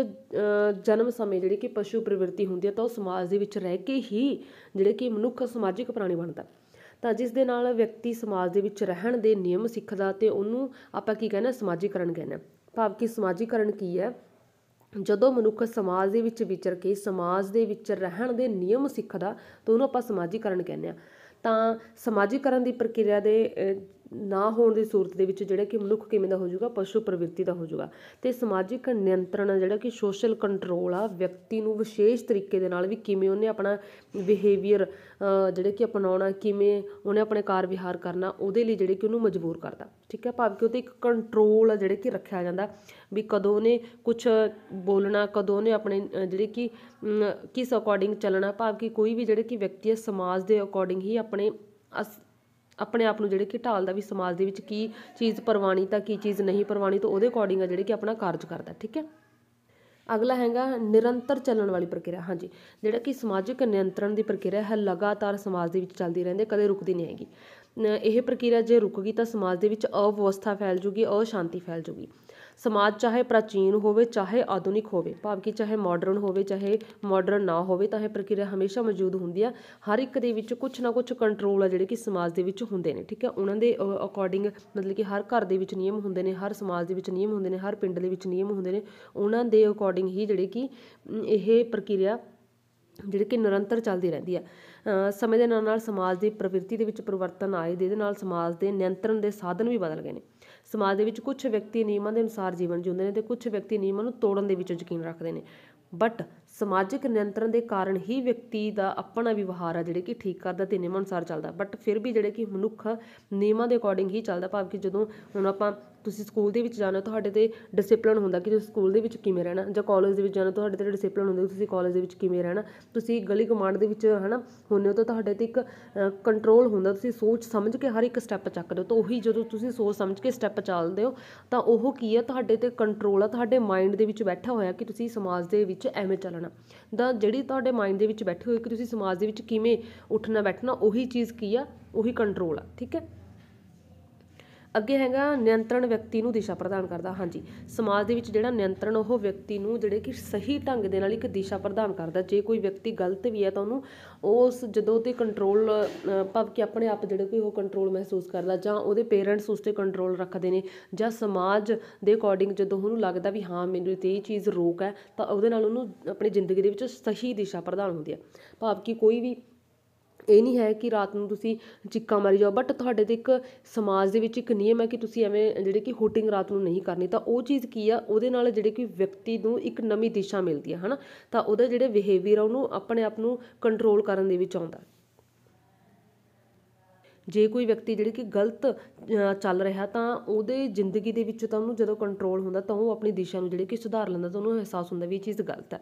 ਜਨਮ ਸਮੇਂ ਜਿਹੜੀ ਕਿ ਪਸ਼ੂ ਪ੍ਰਵਿਰਤੀ ਹੁੰਦੀ ਹੈ ਤਾਂ ਉਹ ਸਮਾਜ ਦੇ ਵਿੱਚ ਰਹਿ ਕੇ ਹੀ ਜਿਹੜੇ ਕਿ ਮਨੁੱਖ ਸਮਾਜਿਕ ਪ੍ਰਾਣੀ ਬਣਦਾ ਹੈ ਤਾਂ ਜਿਸ ਦੇ ਨਾਲ ਵਿਅਕਤੀ ਸਮਾਜ ਦੇ ਵਿੱਚ ਰਹਿਣ ਦੇ ਨਿਯਮ ਸਿੱਖਦਾ ਤੇ ਉਹਨੂੰ ਆਪਾਂ ਕੀ ਕਹਿੰਦੇ ਸਮਾਜੀਕਰਨ ਕਹਿੰਦੇ ਭਾਵ ਕਿ ਸਮਾਜੀਕਰਨ ਕੀ ਹੈ ਜਦੋਂ ਮਨੁੱਖ ਸਮਾਜ ਦੇ ਵਿੱਚ ਵਿਚਰ ਕੇ ਸਮਾਜ ਦੇ ਵਿੱਚ ਰਹਿਣ ਦੇ ਨਿਯਮ ਸਿੱਖਦਾ ਤਾਂ ਉਹਨੂੰ ਆਪਾਂ ਸਮਾਜੀਕਰਨ ਕਹਿੰਦੇ ਆ ਤਾਂ ਸਮਾਜੀਕਰਨ ਦੀ ਪ੍ਰਕਿਰਿਆ ਦੇ ਨਾ ਹੋਣ ਦੀ ਸੂਰਤ ਦੇ ਵਿੱਚ ਜਿਹੜਾ ਕਿ ਮਨੁੱਖ ਕਿਵੇਂ ਦਾ ਹੋ ਜਾਊਗਾ ਪਸ਼ੂ ਪ੍ਰਵਿਰਤੀ ਦਾ ਹੋ ਜਾਊਗਾ ਤੇ ਸਮਾਜਿਕ ਨਿਯੰਤਰਣ ਜਿਹੜਾ ਕਿ ਸੋਸ਼ਲ ਕੰਟਰੋਲ ਆ ਵਿਅਕਤੀ ਨੂੰ ਵਿਸ਼ੇਸ਼ ਤਰੀਕੇ ਦੇ ਨਾਲ ਵੀ ਕਿਵੇਂ ਉਹਨੇ ਆਪਣਾ ਬਿਹੇਵੀਅਰ ਜਿਹੜਾ ਕਿ ਅਪਣਾਉਣਾ ਕਿਵੇਂ ਉਹਨੇ ਆਪਣੇ ਕਾਰ ਵਿਹਾਰ ਕਰਨਾ ਉਹਦੇ ਲਈ ਜਿਹੜੇ ਕਿ ਉਹਨੂੰ ਮਜਬੂਰ ਕਰਦਾ ਠੀਕ ਹੈ ਭਾਵ ਕਿ ਉਹਤੇ ਇੱਕ ਕੰਟਰੋਲ ਆ ਜਿਹੜੇ ਕਿ ਰੱਖਿਆ ਜਾਂਦਾ ਵੀ ਕਦੋਂ ਉਹਨੇ ਕੁਝ ਬੋਲਣਾ ਕਦੋਂ ਉਹਨੇ ਆਪਣੇ ਜਿਹੜੇ ਕਿ ਕਿਸ ਅਕੋਰਡਿੰਗ ਚੱਲਣਾ ਭਾਵ ਕਿ ਕੋਈ ਵੀ ਜਿਹੜੇ ਕਿ ਵਿਅਕਤੀ ਹੈ ਸਮਾਜ ਦੇ ਅਕੋਰਡਿੰਗ ਹੀ ਆਪਣੇ ਆਪਣੇ ਆਪ ਨੂੰ ਜਿਹੜੇ ਕਿ ਢਾਲਦਾ ਵੀ ਸਮਾਜ ਦੇ ਵਿੱਚ ਕੀ ਚੀਜ਼ ਪਰਵਾਣੀ ਤਾਂ ਕੀ ਚੀਜ਼ ਨਹੀਂ ਪਰਵਾਣੀ ਤਾਂ ਉਹਦੇ ਅਕੋਰਡਿੰਗ ਆ ਜਿਹੜੇ ਕਿ ਆਪਣਾ ਕਾਰਜ ਕਰਦਾ ਠੀਕ ਹੈ ਅਗਲਾ ਹੈਗਾ ਨਿਰੰਤਰ ਚੱਲਣ ਵਾਲੀ ਪ੍ਰਕਿਰਿਆ ਹਾਂਜੀ ਜਿਹੜਾ ਕਿ ਸਮਾਜਿਕ ਨਿਯੰਤਰਣ ਦੀ ਪ੍ਰਕਿਰਿਆ ਹੈ ਲਗਾਤਾਰ ਸਮਾਜ ਦੇ ਵਿੱਚ ਚੱਲਦੀ ਰਹਿੰਦੀ ਕਦੇ ਰੁਕਦੀ ਨਹੀਂ ਹੈਗੀ ਇਹ ਪ੍ਰਕਿਰਿਆ ਜੇ ਰੁਕ ਗਈ ਤਾਂ ਸਮਾਜ ਦੇ ਵਿੱਚ ਅਵਵਸਥਾ ਫੈਲ ਜੂਗੀ ਅਸ਼ਾਂਤੀ ਫੈਲ ਜੂਗੀ ਸਮਾਜ ਚਾਹੇ ਪ੍ਰਾਚੀਨ ਹੋਵੇ ਚਾਹੇ ਆਧੁਨਿਕ ਹੋਵੇ ਭਾਵ ਕਿ ਚਾਹੇ ਮਾਡਰਨ ਹੋਵੇ ਚਾਹੇ ਮਾਡਰਨ ਨਾ ਹੋਵੇ ਤਾਂ ਇਹ ਪ੍ਰਕਿਰਿਆ ਹਮੇਸ਼ਾ ਮੌਜੂਦ ਹੁੰਦੀ ਆ ਹਰ ਇੱਕ ਦੇ ਵਿੱਚ ਕੁਝ ਨਾ ਕੁਝ ਕੰਟਰੋਲ ਆ ਜਿਹੜੇ ਕਿ ਸਮਾਜ ਦੇ ਵਿੱਚ ਹੁੰਦੇ ਨੇ ਠੀਕ ਹੈ ਉਹਨਾਂ ਦੇ ਅਕੋਰਡਿੰਗ ਮਤਲਬ ਕਿ ਹਰ ਘਰ ਦੇ ਵਿੱਚ ਨਿਯਮ ਹੁੰਦੇ ਨੇ ਹਰ ਸਮਾਜ ਦੇ ਵਿੱਚ ਨਿਯਮ ਹੁੰਦੇ ਨੇ ਹਰ ਪਿੰਡ ਦੇ ਵਿੱਚ ਨਿਯਮ ਹੁੰਦੇ ਨੇ ਉਹਨਾਂ ਦੇ ਅਕੋਰਡਿੰਗ ਹੀ ਜਿਹੜੇ ਕਿ ਇਹ ਪ੍ਰਕਿਰਿਆ ਜਿਹੜੇ ਕਿ ਨਿਰੰਤਰ ਚੱਲਦੀ ਰਹਿੰਦੀ ਆ ਸਮੇਂ ਦੇ ਨਾਲ ਨਾਲ ਸਮਾਜ ਦੀ ਪ੍ਰਵਿਰਤੀ ਦੇ ਵਿੱਚ ਪਰਿਵਰਤਨ ਆਏ ਦੇ ਨਾਲ ਸਮਾਜ ਦੇ ਨਿਯੰਤਰਣ ਦੇ ਸਾਧਨ ਵੀ ਬਦਲ ਗਏ ਨੇ ਸਮਾਜ ਦੇ ਵਿੱਚ ਕੁਝ ਵਿਅਕਤੀ ਨਿਯਮਾਂ ਦੇ ਅਨੁਸਾਰ ਜੀਵਨ ਜਿਉਂਦੇ ਨੇ ਤੇ ਕੁਝ ਵਿਅਕਤੀ ਨਿਯਮਾਂ ਨੂੰ ਤੋੜਨ ਦੇ ਵਿੱਚ ਯਕੀਨ ਰੱਖਦੇ ਨੇ ਬਟ ਸਮਾਜਿਕ ਨਿਯੰਤਰਣ ਦੇ ਕਾਰਨ ਹੀ ਵਿਅਕਤੀ ਦਾ ਆਪਣਾ ਵਿਵਹਾਰ ਆ ਜਿਹੜੇ ਕਿ ਠੀਕ ਕਰਦਾ ਤੇ ਨਿਯਮ ਅਨੁਸਾਰ ਚੱਲਦਾ ਬਟ ਫਿਰ ਵੀ ਜਿਹੜੇ ਕਿ ਮਨੁੱਖ ਨਿਯਮਾਂ ਦੇ ਅਕੋਰਡਿੰਗ ਹੀ ਚੱਲਦਾ ਭਾਵ ਕਿ ਜਦੋਂ ਹੁਣ ਆਪਾਂ ਤੁਸੀਂ ਸਕੂਲ ਦੇ ਵਿੱਚ ਜਾਣਾ ਤੁਹਾਡੇ ਤੇ ਡਿਸਪਲਿਨ ਹੁੰਦਾ ਕਿ ਤੁਸੀਂ ਸਕੂਲ ਦੇ ਵਿੱਚ ਕਿਵੇਂ ਰਹਿਣਾ ਜਾਂ ਕਾਲਜ ਦੇ ਵਿੱਚ ਜਾਣਾ ਤੁਹਾਡੇ ਤੇ ਡਿਸਪਲਿਨ ਹੁੰਦਾ ਤੁਸੀਂ ਕਾਲਜ ਦੇ ਵਿੱਚ ਕਿਵੇਂ ਰਹਿਣਾ ਤੁਸੀਂ ਗਲੀ ਕਮਾਂਡ ਦੇ ਵਿੱਚ ਹਨਾ ਹੁੰਨੇ ਹੋ ਤਾਂ ਤੁਹਾਡੇ ਤੇ ਇੱਕ ਕੰਟਰੋਲ ਹੁੰਦਾ ਤੁਸੀਂ ਸੋਚ ਸਮਝ ਕੇ ਹਰ ਇੱਕ ਸਟੈਪ ਚੱਕਦੇ ਹੋ ਤਾਂ ਉਹੀ ਜਦੋਂ ਤੁਸੀਂ ਸੋਚ ਸਮਝ ਕੇ ਸਟੈਪ ਚੱਲਦੇ ਹੋ ਤਾਂ ਉਹ ਕੀ ਹੈ ਤੁਹਾਡੇ ਤੇ ਕੰਟਰੋਲ ਆ ਤੁਹਾਡੇ ਮਾਈਂਡ ਦੇ ਵਿੱਚ ਬੈਠਾ ਹੋਇਆ ਕਿ ਤੁਸੀਂ ਸਮਾਜ ਦੇ ਵਿੱਚ ਐਵੇਂ ਚੱਲਣਾ ਤਾਂ ਜਿਹੜੀ ਤੁਹਾਡੇ ਮਾਈਂਡ ਦੇ ਵਿੱਚ ਬੈਠੇ ਹੋਏ ਕਿ ਤੁਸੀਂ ਸਮਾਜ ਦੇ ਵਿੱਚ ਕਿਵੇਂ ਉੱਠਣਾ ਬੈਠਣਾ ਉਹੀ ਚੀਜ਼ ਕੀ ਆ ਉਹੀ ਕੰਟਰੋਲ ਆ ਠੀਕ ਹੈ ਅੱਗੇ ਹੈਗਾ ਨਿਯੰਤਰਣ ਵਿਅਕਤੀ ਨੂੰ ਦਿਸ਼ਾ ਪ੍ਰਦਾਨ ਕਰਦਾ ਹਾਂਜੀ ਸਮਾਜ ਦੇ ਵਿੱਚ ਜਿਹੜਾ ਨਿਯੰਤਰਣ ਉਹ ਵਿਅਕਤੀ ਨੂੰ ਜਿਹੜੇ ਕਿ ਸਹੀ ਢੰਗ ਦੇ ਨਾਲ ਇੱਕ ਦਿਸ਼ਾ ਪ੍ਰਦਾਨ ਕਰਦਾ ਜੇ ਕੋਈ ਵਿਅਕਤੀ ਗਲਤ ਵੀ ਹੈ ਤਾਂ ਉਹਨੂੰ ਉਸ ਜਦੋਂ ਤੇ ਕੰਟਰੋਲ ਪਵ ਕੇ ਆਪਣੇ ਆਪ ਜਿਹੜੇ ਕੋਈ ਉਹ ਕੰਟਰੋਲ ਮਹਿਸੂਸ ਕਰਦਾ ਜਾਂ ਉਹਦੇ ਪੇਰੈਂਟਸ ਉਸ ਤੇ ਕੰਟਰੋਲ ਰੱਖਦੇ ਨੇ ਜਾਂ ਸਮਾਜ ਦੇ ਅਕੋਰਡਿੰਗ ਜਦੋਂ ਉਹਨੂੰ ਲੱਗਦਾ ਵੀ ਹਾਂ ਮੈਨੂੰ ਤੇ ਇਹ ਚੀਜ਼ ਰੋਕ ਹੈ ਤਾਂ ਉਹਦੇ ਨਾਲ ਉਹਨੂੰ ਆਪਣੀ ਜ਼ਿੰਦਗੀ ਦੇ ਵਿੱਚ ਸਹੀ ਦਿਸ਼ਾ ਪ੍ਰਦਾਨ ਹੁੰਦੀ ਹੈ ਭਾਵ ਕਿ ਕੋਈ ਵੀ ਇਹ ਨਹੀਂ ਹੈ ਕਿ ਰਾਤ ਨੂੰ ਤੁਸੀਂ ਚਿੱਕਾ ਮਾਰੀ ਜਾਓ ਬਟ ਤੁਹਾਡੇ ਤੇ ਇੱਕ ਸਮਾਜ ਦੇ ਵਿੱਚ ਇੱਕ ਨਿਯਮ ਹੈ ਕਿ ਤੁਸੀਂ ਐਵੇਂ ਜਿਹੜੇ ਕਿ ਹੋਟਿੰਗ ਰਾਤ ਨੂੰ ਨਹੀਂ ਕਰਨੀ ਤਾਂ ਉਹ ਚੀਜ਼ ਕੀ ਆ ਉਹਦੇ ਨਾਲ ਜਿਹੜੇ ਕਿ ਵਿਅਕਤੀ ਨੂੰ ਇੱਕ ਨਵੀਂ ਦਿਸ਼ਾ ਮਿਲਦੀ ਹੈ ਹਨਾ ਤਾਂ ਉਹਦਾ ਜਿਹੜੇ ਬਿਹੇਵੀਅਰ ਆ ਉਹਨੂੰ ਆਪਣੇ ਆਪ ਨੂੰ ਕੰਟਰੋਲ ਕਰਨ ਦੇ ਵਿੱਚ ਆਉਂਦਾ ਜੇ ਕੋਈ ਵਿਅਕਤੀ ਜਿਹੜੀ ਕਿ ਗਲਤ ਚੱਲ ਰਿਹਾ ਤਾਂ ਉਹਦੇ ਜ਼ਿੰਦਗੀ ਦੇ ਵਿੱਚ ਤਾਂ ਉਹਨੂੰ ਜਦੋਂ ਕੰਟਰੋਲ ਹੁੰਦਾ ਤਾਂ ਉਹ ਆਪਣੀ ਦਿਸ਼ਾ ਨੂੰ ਜਿਹੜੇ ਕਿ ਸੁਧਾਰ ਲੈਂਦਾ ਤਾਂ ਉਹਨੂੰ ਅਹਿਸਾਸ ਹੁੰਦਾ ਵੀ ਇਹ ਚੀਜ਼ ਗਲਤ ਹੈ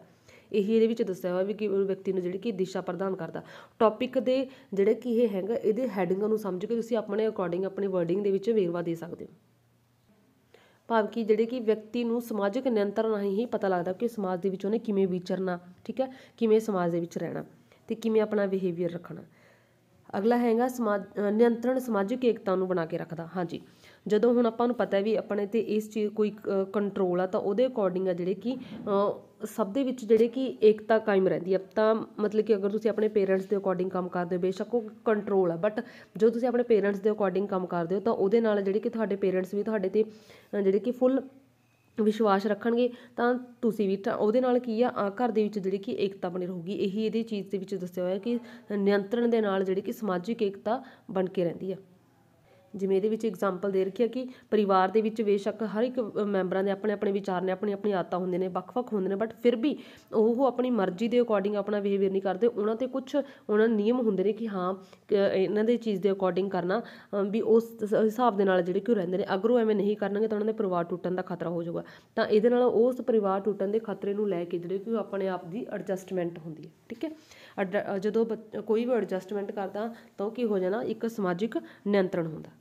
ਇਹੀ ਇਹਦੇ ਵਿੱਚ ਦੱਸਿਆ ਹੋਇਆ ਵੀ ਕਿ ਉਹ ਵਿਅਕਤੀ ਨੂੰ ਜਿਹੜੀ ਕਿ ਦਿਸ਼ਾ ਪ੍ਰਦਾਨ ਕਰਦਾ ਟੌਪਿਕ ਦੇ ਜਿਹੜੇ ਕਿ ਇਹ ਹੈਗਾ ਇਹਦੇ ਹੈਡਿੰਗ ਨੂੰ ਸਮਝ ਕੇ ਤੁਸੀਂ ਆਪਣੇ ਅਕੋਰਡਿੰਗ ਆਪਣੀ ਵਰਡਿੰਗ ਦੇ ਵਿੱਚ ਵੇਰਵਾ ਦੇ ਸਕਦੇ ਹੋ ਭਾਵ ਕਿ ਜਿਹੜੇ ਕਿ ਵਿਅਕਤੀ ਨੂੰ ਸਮਾਜਿਕ ਨਿਯੰਤਰਣ ਨਹੀਂ ਹੀ ਪਤਾ ਲੱਗਦਾ ਕਿ ਸਮਾਜ ਦੇ ਵਿੱਚ ਉਹਨੇ ਕਿਵੇਂ ਵਿਚਰਨਾ ਠੀਕ ਹੈ ਕਿਵੇਂ ਸਮਾਜ ਦੇ ਵਿੱਚ ਰਹਿਣਾ ਤੇ ਕਿਵੇਂ ਆਪਣਾ ਬਿਹੇਵੀਅਰ ਰੱਖਣਾ ਅਗਲਾ ਹੈਗਾ ਸਮਾਜ ਨਿਯੰਤਰਣ ਸਮਾਜਿਕ ਏਕਤਾ ਨੂੰ ਬਣਾ ਕੇ ਰੱਖਦਾ ਹਾਂਜੀ ਜਦੋਂ ਹੁਣ ਆਪਾਂ ਨੂੰ ਪਤਾ ਵੀ ਆਪਣੇ ਤੇ ਇਸ ਚੀਜ਼ ਕੋਈ ਕੰਟਰੋਲ ਆ ਤਾਂ ਉਹਦੇ ਅਕੋਰਡਿੰਗ ਆ ਜਿਹੜੇ ਕਿ ਸਭ ਦੇ ਵਿੱਚ ਜਿਹੜੇ ਕਿ ਏਕਤਾ ਕਾਇਮ ਰਹਿੰਦੀ ਆ ਤਾਂ ਮਤਲਬ ਕਿ ਅਗਰ ਤੁਸੀਂ ਆਪਣੇ ਪੇਰੈਂਟਸ ਦੇ ਅਕੋਰਡਿੰਗ ਕੰਮ ਕਰਦੇ ਹੋ ਬੇਸ਼ੱਕ ਉਹ ਕੰਟਰੋਲ ਆ ਬਟ ਜੋ ਤੁਸੀਂ ਆਪਣੇ ਪੇਰੈਂਟਸ ਦੇ ਅਕੋਰਡਿੰਗ ਕੰਮ ਕਰਦੇ ਹੋ ਤਾਂ ਉਹਦੇ ਨਾਲ ਜਿਹੜੇ ਕਿ ਤੁਹਾਡੇ ਪੇਰੈਂਟਸ ਵੀ ਤੁਹਾਡੇ ਤੇ ਜਿਹੜੇ ਕਿ ਫੁੱਲ ਵਿਸ਼ਵਾਸ ਰੱਖਣਗੇ ਤਾਂ ਤੁਸੀਂ ਵੀ ਤਾਂ ਉਹਦੇ ਨਾਲ ਕੀ ਆ ਘਰ ਦੇ ਵਿੱਚ ਜਿਹੜੀ ਕਿ ਏਕਤਾ ਬਣੀ ਰਹੂਗੀ ਇਹੀ ਇਹਦੇ ਚੀਜ਼ ਦੇ ਵਿੱਚ ਦੱਸਿਆ ਹੋਇਆ ਕਿ ਨਿਯੰਤਰਣ ਦੇ ਨਾਲ ਜਿਹੜੀ ਕਿ ਸਮਾਜਿਕ ਏਕਤਾ ਬਣ ਕੇ ਰਹਿੰਦੀ ਆ ਜਿਵੇਂ ਇਹਦੇ ਵਿੱਚ ਐਗਜ਼ਾਮਪਲ ਦੇ ਰੱਖਿਆ ਕਿ ਪਰਿਵਾਰ ਦੇ ਵਿੱਚ ਬੇਸ਼ੱਕ ਹਰ ਇੱਕ ਮੈਂਬਰਾਂ ਦੇ ਆਪਣੇ ਆਪਣੇ ਵਿਚਾਰ ਨੇ ਆਪਣੀ ਆਪਣੀ ਆਦਤਾਂ ਹੁੰਦੇ ਨੇ ਵੱਖ ਵੱਖ ਹੁੰਦੇ ਨੇ ਬਟ ਫਿਰ ਵੀ ਉਹ ਆਪਣੀ ਮਰਜ਼ੀ ਦੇ ਅਕੋਰਡਿੰਗ ਆਪਣਾ ਬਿਹੇਵੀਅਰ ਨਹੀਂ ਕਰਦੇ ਉਹਨਾਂ ਤੇ ਕੁਝ ਉਹਨਾਂ ਨਿਯਮ ਹੁੰਦੇ ਨੇ ਕਿ ਹਾਂ ਇਹਨਾਂ ਦੇ ਚੀਜ਼ ਦੇ ਅਕੋਰਡਿੰਗ ਕਰਨਾ ਵੀ ਉਸ ਹਿਸਾਬ ਦੇ ਨਾਲ ਜਿਹੜੇ ਕਿ ਉਹ ਰਹਿੰਦੇ ਨੇ ਅਗਰ ਉਹ ਐਵੇਂ ਨਹੀਂ ਕਰਨਗੇ ਤਾਂ ਉਹਨਾਂ ਦੇ ਪਰਿਵਾਰ ਟੁੱਟਣ ਦਾ ਖਤਰਾ ਹੋ ਜਾਊਗਾ ਤਾਂ ਇਹਦੇ ਨਾਲ ਉਸ ਪਰਿਵਾਰ ਟੁੱਟਣ ਦੇ ਖਤਰੇ ਨੂੰ ਲੈ ਕੇ ਜਿਹੜੇ ਕਿ ਆਪਣੇ ਆਪ ਦੀ ਐਡਜਸਟਮੈਂਟ ਹੁੰਦੀ ਹੈ ਠੀਕ ਹੈ ਜਦੋਂ ਕੋਈ ਵੀ ਐਡਜਸਟਮੈਂਟ ਕਰਦਾ ਤਾਂ ਉਹ ਕੀ ਹੋ ਜਾਣਾ ਇੱਕ ਸਮਾਜਿਕ ਨਿਯੰਤਰਣ ਹੁੰਦਾ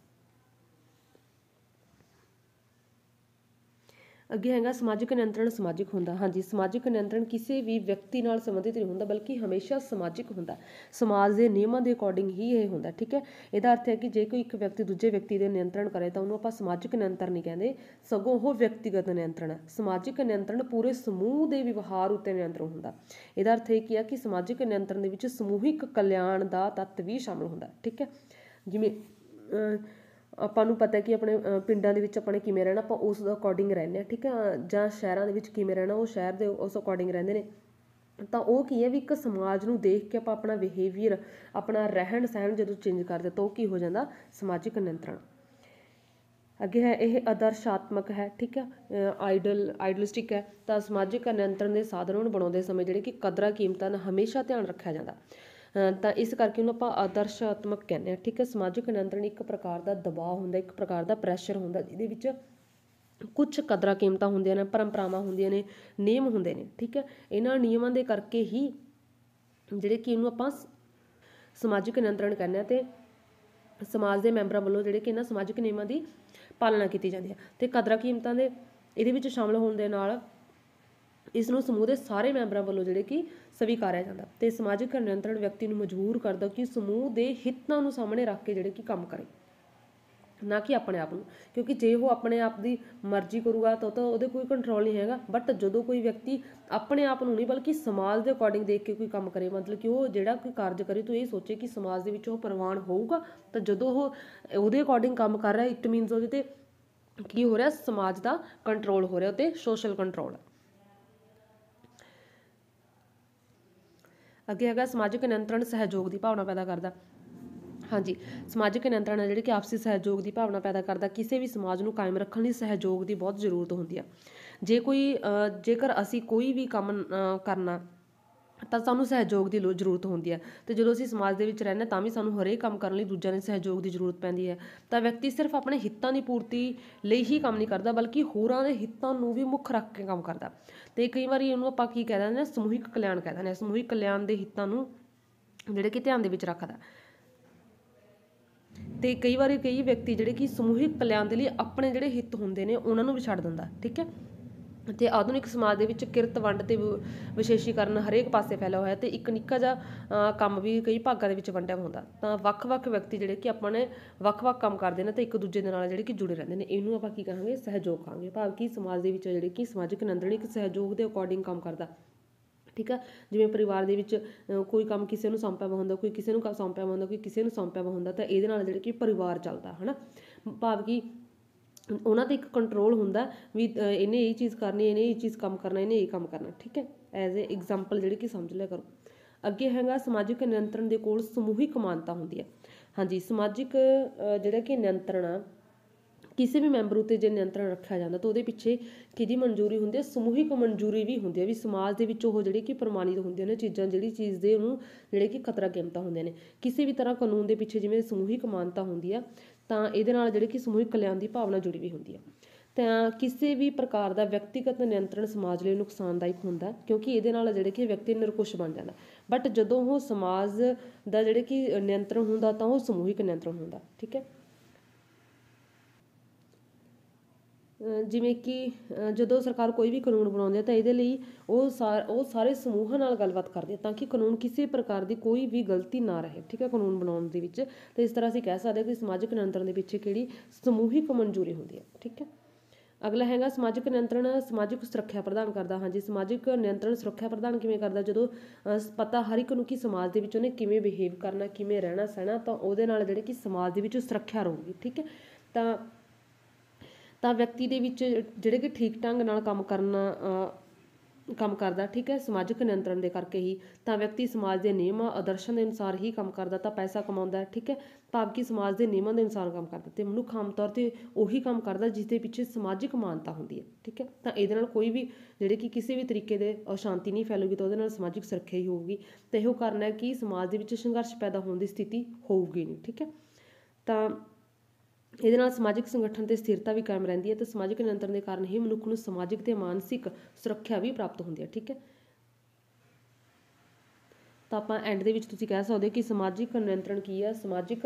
ਅੱਗੇ ਹੈਗਾ ਸਮਾਜਿਕ ਨਿਯੰਤਰਣ ਸਮਾਜਿਕ ਹੁੰਦਾ ਹਾਂਜੀ ਸਮਾਜਿਕ ਨਿਯੰਤਰਣ ਕਿਸੇ ਵੀ ਵਿਅਕਤੀ ਨਾਲ ਸੰਬੰਧਿਤ ਨਹੀਂ ਹੁੰਦਾ ਬਲਕਿ ਹਮੇਸ਼ਾ ਸਮਾਜਿਕ ਹੁੰਦਾ ਸਮਾਜ ਦੇ ਨਿਯਮਾਂ ਦੇ ਅਕੋਰਡਿੰਗ ਹੀ ਇਹ ਹੁੰਦਾ ਠੀਕ ਹੈ ਇਹਦਾ ਅਰਥ ਹੈ ਕਿ ਜੇ ਕੋਈ ਇੱਕ ਵਿਅਕਤੀ ਦੂਜੇ ਵਿਅਕਤੀ ਦੇ ਨਿਯੰਤਰਣ ਕਰੇ ਤਾਂ ਉਹਨੂੰ ਆਪਾਂ ਸਮਾਜਿਕ ਨਿਯੰਤਰਣ ਨਹੀਂ ਕਹਿੰਦੇ ਸਗੋਂ ਉਹ ਵਿਅਕਤੀਗਤ ਨਿਯੰਤਰਣ ਹੈ ਸਮਾਜਿਕ ਨਿਯੰਤਰਣ ਪੂਰੇ ਸਮੂਹ ਦੇ ਵਿਵਹਾਰ ਉੱਤੇ ਨਿਯੰਤਰਣ ਹੁੰਦਾ ਇਹਦਾ ਅਰਥ ਇਹ ਕਿ ਆ ਕਿ ਸਮਾਜਿਕ ਨਿਯੰਤਰਣ ਦੇ ਵਿੱਚ ਸਮੂਹਿਕ ਕਲਿਆਣ ਦਾ ਤੱਤ ਵੀ ਸ਼ਾਮਲ ਹੁੰਦਾ ਠੀਕ ਹੈ ਜਿਵੇਂ ਆਪਾਂ ਨੂੰ ਪਤਾ ਕਿ ਆਪਣੇ ਪਿੰਡਾਂ ਦੇ ਵਿੱਚ ਆਪਾਂ ਨੇ ਕਿਵੇਂ ਰਹਿਣਾ ਆਪਾਂ ਉਸ ਅਕੋਰਡਿੰਗ ਰਹਿੰਦੇ ਹਾਂ ਠੀਕ ਆ ਜਾਂ ਸ਼ਹਿਰਾਂ ਦੇ ਵਿੱਚ ਕਿਵੇਂ ਰਹਿਣਾ ਉਹ ਸ਼ਹਿਰ ਦੇ ਉਸ ਅਕੋਰਡਿੰਗ ਰਹਿੰਦੇ ਨੇ ਤਾਂ ਉਹ ਕੀ ਹੈ ਵੀ ਇੱਕ ਸਮਾਜ ਨੂੰ ਦੇਖ ਕੇ ਆਪਾਂ ਆਪਣਾ ਬਿਹੇਵੀਅਰ ਆਪਣਾ ਰਹਿਣ ਸਹਿਣ ਜਦੋਂ ਚੇਂਜ ਕਰਦੇ ਤਾਂ ਉਹ ਕੀ ਹੋ ਜਾਂਦਾ ਸਮਾਜਿਕ ਨਿਯੰਤਰਣ ਅੱਗੇ ਹੈ ਇਹ ਆਦਰਸ਼ਾਤਮਕ ਹੈ ਠੀਕ ਹੈ ਆਈਡਲ ਆਈਡਲਿਸਟਿਕ ਹੈ ਤਾਂ ਸਮਾਜਿਕ ਨਿਯੰਤਰਣ ਦੇ ਸਾਧਨ ਨੂੰ ਬਣਾਉਂਦੇ ਸਮੇਂ ਜਿਹੜੇ ਕਿ ਕਦਰਾਂ ਕੀਮਤਾਂ ਦਾ ਹਮੇਸ਼ਾ ਧਿਆਨ ਰੱਖਿਆ ਜਾਂਦਾ ਤਾਂ ਇਸ ਕਰਕੇ ਉਹਨੂੰ ਆਪਾਂ ਆਦਰਸ਼ਾਤਮਕ ਕਹਿੰਦੇ ਆ ਠੀਕ ਹੈ ਸਮਾਜਿਕ ਨਿਯੰਤਰਣ ਇੱਕ ਪ੍ਰਕਾਰ ਦਾ ਦਬਾਅ ਹੁੰਦਾ ਇੱਕ ਪ੍ਰਕਾਰ ਦਾ ਪ੍ਰੈਸ਼ਰ ਹੁੰਦਾ ਜਿਹਦੇ ਵਿੱਚ ਕੁਝ ਕਦਰਾਂ ਕੀਮਤਾਂ ਹੁੰਦੀਆਂ ਨੇ ਪਰੰਪਰਾਵਾਂ ਹੁੰਦੀਆਂ ਨੇ ਨਿਯਮ ਹੁੰਦੇ ਨੇ ਠੀਕ ਹੈ ਇਹਨਾਂ ਨਿਯਮਾਂ ਦੇ ਕਰਕੇ ਹੀ ਜਿਹੜੇ ਕਿ ਇਹਨੂੰ ਆਪਾਂ ਸਮਾਜਿਕ ਨਿਯੰਤਰਣ ਕਹਿੰਦੇ ਆ ਤੇ ਸਮਾਜ ਦੇ ਮੈਂਬਰਾਂ ਵੱਲੋਂ ਜਿਹੜੇ ਕਿ ਇਹਨਾਂ ਸਮਾਜਿਕ ਨਿਯਮਾਂ ਦੀ ਪਾਲਣਾ ਕੀਤੀ ਜਾਂਦੀ ਹੈ ਤੇ ਕਦਰਾਂ ਕੀਮਤਾਂ ਦੇ ਇਹਦੇ ਵਿੱਚ ਸ਼ਾਮਲ ਹੋਣ ਦੇ ਨਾਲ ਇਸ ਨੂੰ ਸਮੂਹ ਦੇ ਸਾਰੇ ਮੈਂਬਰਾਂ ਵੱਲੋਂ ਜਿਹੜੇ ਕਿ ਸਵੀਕਾਰਿਆ ਜਾਂਦਾ ਤੇ ਸਮਾਜਿਕ ਨਿਯੰਤਰਣ ਵਿਅਕਤੀ ਨੂੰ ਮਜਬੂਰ ਕਰਦਾ ਕਿ ਸਮੂਹ ਦੇ ਹਿੱਤਾਂ ਨੂੰ ਸਾਹਮਣੇ ਰੱਖ ਕੇ ਜਿਹੜੇ ਕਿ ਕੰਮ ਕਰੇ ਨਾ ਕਿ ਆਪਣੇ ਆਪ ਨੂੰ ਕਿਉਂਕਿ ਜੇ ਉਹ ਆਪਣੇ ਆਪ ਦੀ ਮਰਜ਼ੀ ਕਰੂਗਾ ਤਾਂ ਤਾਂ ਉਹਦੇ ਕੋਈ ਕੰਟਰੋਲ ਨਹੀਂ ਹੈਗਾ ਬਟ ਜਦੋਂ ਕੋਈ ਵਿਅਕਤੀ ਆਪਣੇ ਆਪ ਨੂੰ ਨਹੀਂ ਬਲਕਿ ਸਮਾਜ ਦੇ ਅਕੋਰਡਿੰਗ ਦੇਖ ਕੇ ਕੋਈ ਕੰਮ ਕਰੇ ਮਤਲਬ ਕਿ ਉਹ ਜਿਹੜਾ ਕੋਈ ਕਾਰਜ ਕਰੇ ਤੂੰ ਇਹ ਸੋਚੇ ਕਿ ਸਮਾਜ ਦੇ ਵਿੱਚ ਉਹ ਪ੍ਰਵਾਨ ਹੋਊਗਾ ਤਾਂ ਜਦੋਂ ਉਹ ਉਹਦੇ ਅਕੋਰਡਿੰਗ ਕੰਮ ਕਰ ਰਿਹਾ ਇਟ ਮੀਨਸ ਉਹਦੇ ਤੇ ਕੀ ਹੋ ਰਿਹਾ ਸਮਾਜ ਦਾ ਕੰਟਰੋਲ ਹੋ ਰਿਹਾ ਤੇ ਸੋਸ਼ਲ ਕੰਟਰੋਲ ਅੱਗੇ ਹੈਗਾ ਸਮਾਜਿਕ ਨਿਯੰਤਰਣ ਸਹਿਯੋਗ ਦੀ ਭਾਵਨਾ ਪੈਦਾ ਕਰਦਾ ਹਾਂਜੀ ਸਮਾਜਿਕ ਨਿਯੰਤਰਣ ਹੈ ਜਿਹੜੇ ਕਿ ਆਪਸੀ ਸਹਿਯੋਗ ਦੀ ਭਾਵਨਾ ਪੈਦਾ ਕਰਦਾ ਕਿਸੇ ਵੀ ਸਮਾਜ ਨੂੰ ਕਾਇਮ ਰੱਖਣ ਲਈ ਸਹਿਯੋਗ ਦੀ ਬਹੁਤ ਜ਼ਰੂਰਤ ਹੁੰਦੀ ਆ ਜੇ ਕੋਈ ਜੇਕਰ ਅਸੀਂ ਕੋਈ ਵੀ ਕੰਮ ਕਰਨਾ ਤਾਂ ਸਾਨੂੰ ਸਹਿਯੋਗ ਦੀ ਜ਼ਰੂਰਤ ਹੁੰਦੀ ਹੈ ਤੇ ਜਦੋਂ ਅਸੀਂ ਸਮਾਜ ਦੇ ਵਿੱਚ ਰਹਿੰਦੇ ਤਾਂ ਵੀ ਸਾਨੂੰ ਹਰੇਕ ਕੰਮ ਕਰਨ ਲਈ ਦੂਜਿਆਂ ਦੇ ਸਹਿਯੋਗ ਦੀ ਜ਼ਰੂਰਤ ਪੈਂਦੀ ਹੈ ਤਾਂ ਵਿਅਕਤੀ ਸਿਰਫ ਆਪਣੇ ਹਿੱਤਾਂ ਦੀ ਪੂਰਤੀ ਲਈ ਹੀ ਕੰਮ ਨਹੀਂ ਕਰਦਾ ਬਲਕਿ ਹੋਰਾਂ ਦੇ ਹਿੱਤਾਂ ਨੂੰ ਵੀ ਮੁੱਖ ਰੱਖ ਕੇ ਕੰਮ ਕਰਦਾ ਤੇ ਕਈ ਵਾਰੀ ਉਹਨੂੰ ਆਪਾਂ ਕੀ ਕਹਿ ਦਿੰਦੇ ਹਾਂ ਸਮੂਹਿਕ ਕਲਿਆਣ ਕਹਿ ਦਿੰਦੇ ਹਾਂ ਸਮੂਹਿਕ ਕਲਿਆਣ ਦੇ ਹਿੱਤਾਂ ਨੂੰ ਜਿਹੜੇ ਕਿ ਧਿਆਨ ਦੇ ਵਿੱਚ ਰੱਖਦਾ ਤੇ ਕਈ ਵਾਰੀ ਕਈ ਵਿਅਕਤੀ ਜਿਹੜੇ ਕਿ ਸਮੂਹਿਕ ਕਲਿਆਣ ਦੇ ਲਈ ਆਪਣੇ ਜਿਹੜੇ ਹਿੱਤ ਹੁੰਦੇ ਨੇ ਉਹਨਾਂ ਨੂੰ ਵੀ ਛੱਡ ਦਿੰਦਾ ਠੀਕ ਹੈ ਤੇ ਆਧੁਨਿਕ ਸਮਾਜ ਦੇ ਵਿੱਚ ਕਿਰਤ ਵੰਡ ਤੇ ਵਿਸ਼ੇਸ਼ੀਕਰਨ ਹਰੇਕ ਪਾਸੇ ਫੈਲਾ ਹੋਇਆ ਤੇ ਇੱਕ ਨਿੱਕਾ ਜਿਹਾ ਕੰਮ ਵੀ ਕਈ ਭਾਗਾਂ ਦੇ ਵਿੱਚ ਵੰਡਿਆ ਹੁੰਦਾ ਤਾਂ ਵੱਖ-ਵੱਖ ਵਿਅਕਤੀ ਜਿਹੜੇ ਕਿ ਆਪਾਂ ਨੇ ਵੱਖ-ਵੱਖ ਕੰਮ ਕਰਦੇ ਨੇ ਤੇ ਇੱਕ ਦੂਜੇ ਦੇ ਨਾਲ ਜਿਹੜੇ ਕਿ ਜੁੜੇ ਰਹਿੰਦੇ ਨੇ ਇਹਨੂੰ ਆਪਾਂ ਕੀ ਕਹਾਂਗੇ ਸਹਿਯੋਗ ਕਹਾਂਗੇ ਭਾਵ ਕਿ ਸਮਾਜ ਦੇ ਵਿੱਚ ਜਿਹੜੇ ਕਿ ਸਮਾਜਿਕ ਨਿਯੰਤਰਣ ਇੱਕ ਸਹਿਯੋਗ ਦੇ ਅਕੋਰਡਿੰਗ ਕੰਮ ਕਰਦਾ ਠੀਕ ਆ ਜਿਵੇਂ ਪਰਿਵਾਰ ਦੇ ਵਿੱਚ ਕੋਈ ਕੰਮ ਕਿਸੇ ਨੂੰ ਸੌਂਪਿਆ ਹੁੰਦਾ ਕੋਈ ਕਿਸੇ ਨੂੰ ਸੌਂਪਿਆ ਹੁੰਦਾ ਕੋਈ ਕਿਸੇ ਨੂੰ ਸੌਂਪਿਆ ਹੁੰਦਾ ਤਾਂ ਇਹਦੇ ਨਾਲ ਜਿਹੜੇ ਕਿ ਪਰਿਵਾਰ ਚੱਲਦਾ ਹਨਾ ਭਾਵ ਕਿ ਉਹਨਾਂ ਦੇ ਇੱਕ ਕੰਟਰੋਲ ਹੁੰਦਾ ਵੀ ਇਹਨੇ ਇਹ ਚੀਜ਼ ਕਰਨੀ ਇਹਨੇ ਇਹ ਚੀਜ਼ ਕੰਮ ਕਰਨਾ ਇਹਨੇ ਇਹ ਕੰਮ ਕਰਨਾ ਠੀਕ ਹੈ ਐਜ਼ ਅ ਐਗਜ਼ਾਮਪਲ ਜਿਹੜੀ ਕਿ ਸਮਝ ਲਿਆ ਕਰੋ ਅੱਗੇ ਹੈਗਾ ਸਮਾਜਿਕ ਨਿਯੰਤਰਣ ਦੇ ਕੋਲ ਸਮੂਹਿਕ ਮਾਨਤਾ ਹੁੰਦੀ ਹੈ ਹਾਂਜੀ ਸਮਾਜਿਕ ਜਿਹੜਾ ਕਿ ਨਿਯੰਤਰਣ ਆ ਕਿਸੇ ਵੀ ਮੈਂਬਰ ਉਤੇ ਜੇ ਨਿਯੰਤਰਣ ਰੱਖਿਆ ਜਾਂਦਾ ਤਾਂ ਉਹਦੇ ਪਿੱਛੇ ਕਿਹਦੀ ਮਨਜ਼ੂਰੀ ਹੁੰਦੀ ਹੈ ਸਮੂਹਿਕ ਮਨਜ਼ੂਰੀ ਵੀ ਹੁੰਦੀ ਹੈ ਵੀ ਸਮਾਜ ਦੇ ਵਿੱਚ ਉਹ ਜਿਹੜੇ ਕਿ ਪ੍ਰਮਾਣਿਤ ਹੁੰਦੀਆਂ ਨੇ ਚੀਜ਼ਾਂ ਜਿਹੜੀ ਚੀਜ਼ ਦੇ ਉਹਨੂੰ ਜਿਹੜੇ ਕਿ ਖਤਰਾ ਕੀਮਤਾਂ ਹੁੰਦੇ ਨੇ ਕਿਸੇ ਵੀ ਤਰ੍ਹਾਂ ਕਾਨੂੰਨ ਦੇ ਪਿੱਛੇ ਜਿਵੇਂ ਸਮੂਹਿਕ ਮਾਨਤਾ ਹੁੰਦੀ ਆ ਤਾਂ ਇਹਦੇ ਨਾਲ ਜਿਹੜੀ ਕਿ ਸਮੂਹਿਕ ਕਲਿਆਣ ਦੀ ਭਾਵਨਾ ਜੁੜੀ ਵੀ ਹੁੰਦੀ ਹੈ ਤਾਂ ਕਿਸੇ ਵੀ ਪ੍ਰਕਾਰ ਦਾ ਵਿਅਕਤੀਗਤ ਨਿਯੰਤਰਣ ਸਮਾਜ ਲਈ ਨੁਕਸਾਨਦਾਇਕ ਹੁੰਦਾ ਕਿਉਂਕਿ ਇਹਦੇ ਨਾਲ ਜਿਹੜੇ ਕਿ ਵਿਅਕਤੀ ਨਿਰਕੁਸ਼ ਬਣ ਜਾਂਦਾ ਬਟ ਜਦੋਂ ਉਹ ਸਮਾਜ ਦਾ ਜਿਹੜੇ ਕਿ ਨਿਯੰਤਰਣ ਹੁੰਦਾ ਤਾਂ ਉਹ ਸਮੂਹਿਕ ਨਿਯੰਤਰਣ ਹੁੰਦਾ ਠੀਕ ਹੈ ਜਿਵੇਂ ਕਿ ਜਦੋਂ ਸਰਕਾਰ ਕੋਈ ਵੀ ਕਾਨੂੰਨ ਬਣਾਉਂਦੀ ਹੈ ਤਾਂ ਇਹਦੇ ਲਈ ਉਹ ਉਹ ਸਾਰੇ ਸਮੂਹਾਂ ਨਾਲ ਗੱਲਬਾਤ ਕਰਦੀ ਹੈ ਤਾਂ ਕਿ ਕਾਨੂੰਨ ਕਿਸੇ ਪ੍ਰਕਾਰ ਦੀ ਕੋਈ ਵੀ ਗਲਤੀ ਨਾ ਰਹੇ ਠੀਕ ਹੈ ਕਾਨੂੰਨ ਬਣਾਉਣ ਦੇ ਵਿੱਚ ਤਾਂ ਇਸ ਤਰ੍ਹਾਂ ਅਸੀਂ ਕਹਿ ਸਕਦੇ ਹਾਂ ਕਿ ਸਮਾਜਿਕ ਨਿਯੰਤਰਣ ਦੇ ਪਿੱਛੇ ਕਿਹੜੀ ਸਮੂਹਿਕ ਮਨਜ਼ੂਰੀ ਹੁੰਦੀ ਹੈ ਠੀਕ ਹੈ ਅਗਲਾ ਹੈਗਾ ਸਮਾਜਿਕ ਨਿਯੰਤਰਣ ਸਮਾਜਿਕ ਸੁਰੱਖਿਆ ਪ੍ਰਦਾਨ ਕਰਦਾ ਹਾਂਜੀ ਸਮਾਜਿਕ ਨਿਯੰਤਰਣ ਸੁਰੱਖਿਆ ਪ੍ਰਦਾਨ ਕਿਵੇਂ ਕਰਦਾ ਜਦੋਂ ਪਤਾ ਹਰ ਇੱਕ ਨੂੰ ਕਿ ਸਮਾਜ ਦੇ ਵਿੱਚ ਉਹਨੇ ਕਿਵੇਂ ਬਿਹੇਵ ਕਰਨਾ ਕਿਵੇਂ ਰਹਿਣਾ ਸਹਿਣਾ ਤਾਂ ਉਹਦੇ ਨਾਲ ਜਿਹੜੇ ਕਿ ਸਮਾਜ ਦੇ ਵਿੱਚ ਸੁਰੱਖਿਆ ਰਹੂਗੀ ਠੀਕ ਹੈ ਤਾਂ ਤਾਂ ਵਿਅਕਤੀ ਦੇ ਵਿੱਚ ਜਿਹੜੇ ਕਿ ਠੀਕ ਢੰਗ ਨਾਲ ਕੰਮ ਕਰਨਾ ਕੰਮ ਕਰਦਾ ਠੀਕ ਹੈ ਸਮਾਜਿਕ ਨਿਯੰਤਰਣ ਦੇ ਕਰਕੇ ਹੀ ਤਾਂ ਵਿਅਕਤੀ ਸਮਾਜ ਦੇ ਨਿਯਮਾਂ ਆਦਰਸ਼ਾਂ ਦੇ ਅਨੁਸਾਰ ਹੀ ਕੰਮ ਕਰਦਾ ਤਾਂ ਪੈਸਾ ਕਮਾਉਂਦਾ ਠੀਕ ਹੈ ਭਾਵ ਕਿ ਸਮਾਜ ਦੇ ਨਿਯਮਾਂ ਦੇ ਅਨੁਸਾਰ ਕੰਮ ਕਰਦਾ ਤੇ ਮਨੁੱਖ ਆਮ ਤੌਰ ਤੇ ਉਹੀ ਕੰਮ ਕਰਦਾ ਜਿਸ ਦੇ ਪਿੱਛੇ ਸਮਾਜਿਕ ਮਾਨਤਾ ਹੁੰਦੀ ਹੈ ਠੀਕ ਹੈ ਤਾਂ ਇਹਦੇ ਨਾਲ ਕੋਈ ਵੀ ਜਿਹੜੇ ਕਿ ਕਿਸੇ ਵੀ ਤਰੀਕੇ ਦੇ ਅਸ਼ਾਂਤੀ ਨਹੀਂ ਫੈਲੂਗੀ ਤਾਂ ਉਹਦੇ ਨਾਲ ਸਮਾਜਿਕ ਸੁਰੱਖਿਆ ਹੀ ਹੋਊਗੀ ਤੇ ਇਹੋ ਕਾਰਨ ਹੈ ਕਿ ਸਮਾਜ ਦੇ ਵਿੱਚ ਸੰਘਰਸ਼ ਪੈਦਾ ਹੋਣ ਦੀ ਸਥਿਤੀ ਹੋਊਗੀ ਨਹੀਂ ਠੀਕ ਹੈ ਤਾਂ ਇਹਦੇ ਨਾਲ ਸਮਾਜਿਕ ਸੰਗਠਨ ਤੇ ਸਥਿਰਤਾ ਵੀ ਕਾਇਮ ਰਹਿੰਦੀ ਹੈ ਤੇ ਸਮਾਜਿਕ ਨਿਯੰਤਰਣ ਦੇ ਕਾਰਨ ਹੀ ਮਨੁੱਖ ਨੂੰ ਸਮਾਜਿਕ ਤੇ ਮਾਨਸਿਕ ਸੁਰੱਖਿਆ ਵੀ ਪ੍ਰਾਪਤ ਹੁੰਦੀ ਹੈ ਠੀਕ ਹੈ ਤਾਂ ਆਪਾਂ ਐਂਡ ਦੇ ਵਿੱਚ ਤੁਸੀਂ ਕਹਿ ਸਕਦੇ ਹੋ ਕਿ ਸਮਾਜਿਕ ਨਿਯੰਤਰਣ ਕੀ ਹੈ ਸਮਾਜਿਕ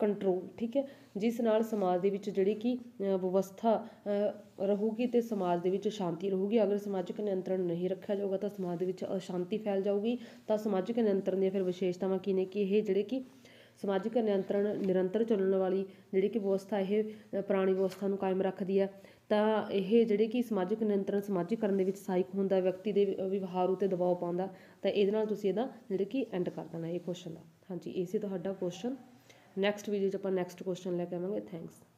ਕੰਟਰੋਲ ਠੀਕ ਹੈ ਜਿਸ ਨਾਲ ਸਮਾਜ ਦੇ ਵਿੱਚ ਜਿਹੜੀ ਕਿ ਵਿਵਸਥਾ ਰਹੂਗੀ ਤੇ ਸਮਾਜ ਦੇ ਵਿੱਚ ਸ਼ਾਂਤੀ ਰਹੂਗੀ ਅਗਰ ਸਮਾਜਿਕ ਨਿਯੰਤਰਣ ਨਹੀਂ ਰੱਖਿਆ ਜਾਊਗਾ ਤਾਂ ਸਮਾਜ ਦੇ ਵਿੱਚ ਅਸ਼ਾਂਤੀ ਫੈਲ ਜਾਊਗੀ ਤਾਂ ਸਮਾਜਿਕ ਨਿਯੰਤਰਣ ਦੀਆਂ ਫਿਰ ਵਿਸ਼ੇਸ਼ਤਾਵਾਂ ਕੀ ਨੇ ਕਿ ਇਹ ਜਿਹੜੇ ਕਿ ਸਮਾਜਿਕ ਨਿਯੰਤਰਣ ਨਿਰੰਤਰ ਚੱਲਣ ਵਾਲੀ ਜਿਹੜੀ ਕਿ ਵਿਵਸਥਾ ਇਹ ਪੁਰਾਣੀ ਵਿਵਸਥਾ ਨੂੰ ਕਾਇਮ ਰੱਖਦੀ ਹੈ ਤਾਂ ਇਹ ਜਿਹੜੇ ਕਿ ਸਮਾਜਿਕ ਨਿਯੰਤਰਣ ਸਮਾਜਿਕ ਕਰਨ ਦੇ ਵਿੱਚ ਸਹਾਇਕ ਹੁੰਦਾ ਵਿਅਕਤੀ ਦੇ ਵਿਵਹਾਰ ਉਤੇ ਦਬਾਅ ਪਾਉਂਦਾ ਤਾਂ ਇਹਦੇ ਨਾਲ ਤੁਸੀਂ ਇਹਦਾ ਜਿਹੜੇ ਕਿ ਐਂਡ ਕਰ ਦੇਣਾ ਇਹ ਕੁਐਸਚਨ ਦਾ ਹਾਂਜੀ ਇਹ ਸੀ ਤੁਹਾਡਾ ਕੁਐਸਚਨ ਨੈਕਸਟ ਵੀਡੀਓ 'ਚ ਆਪਾਂ ਨੈਕਸਟ ਕੁਐਸਚਨ ਲੈ ਕੇ ਆਵਾਂਗੇ ਥੈਂਕਸ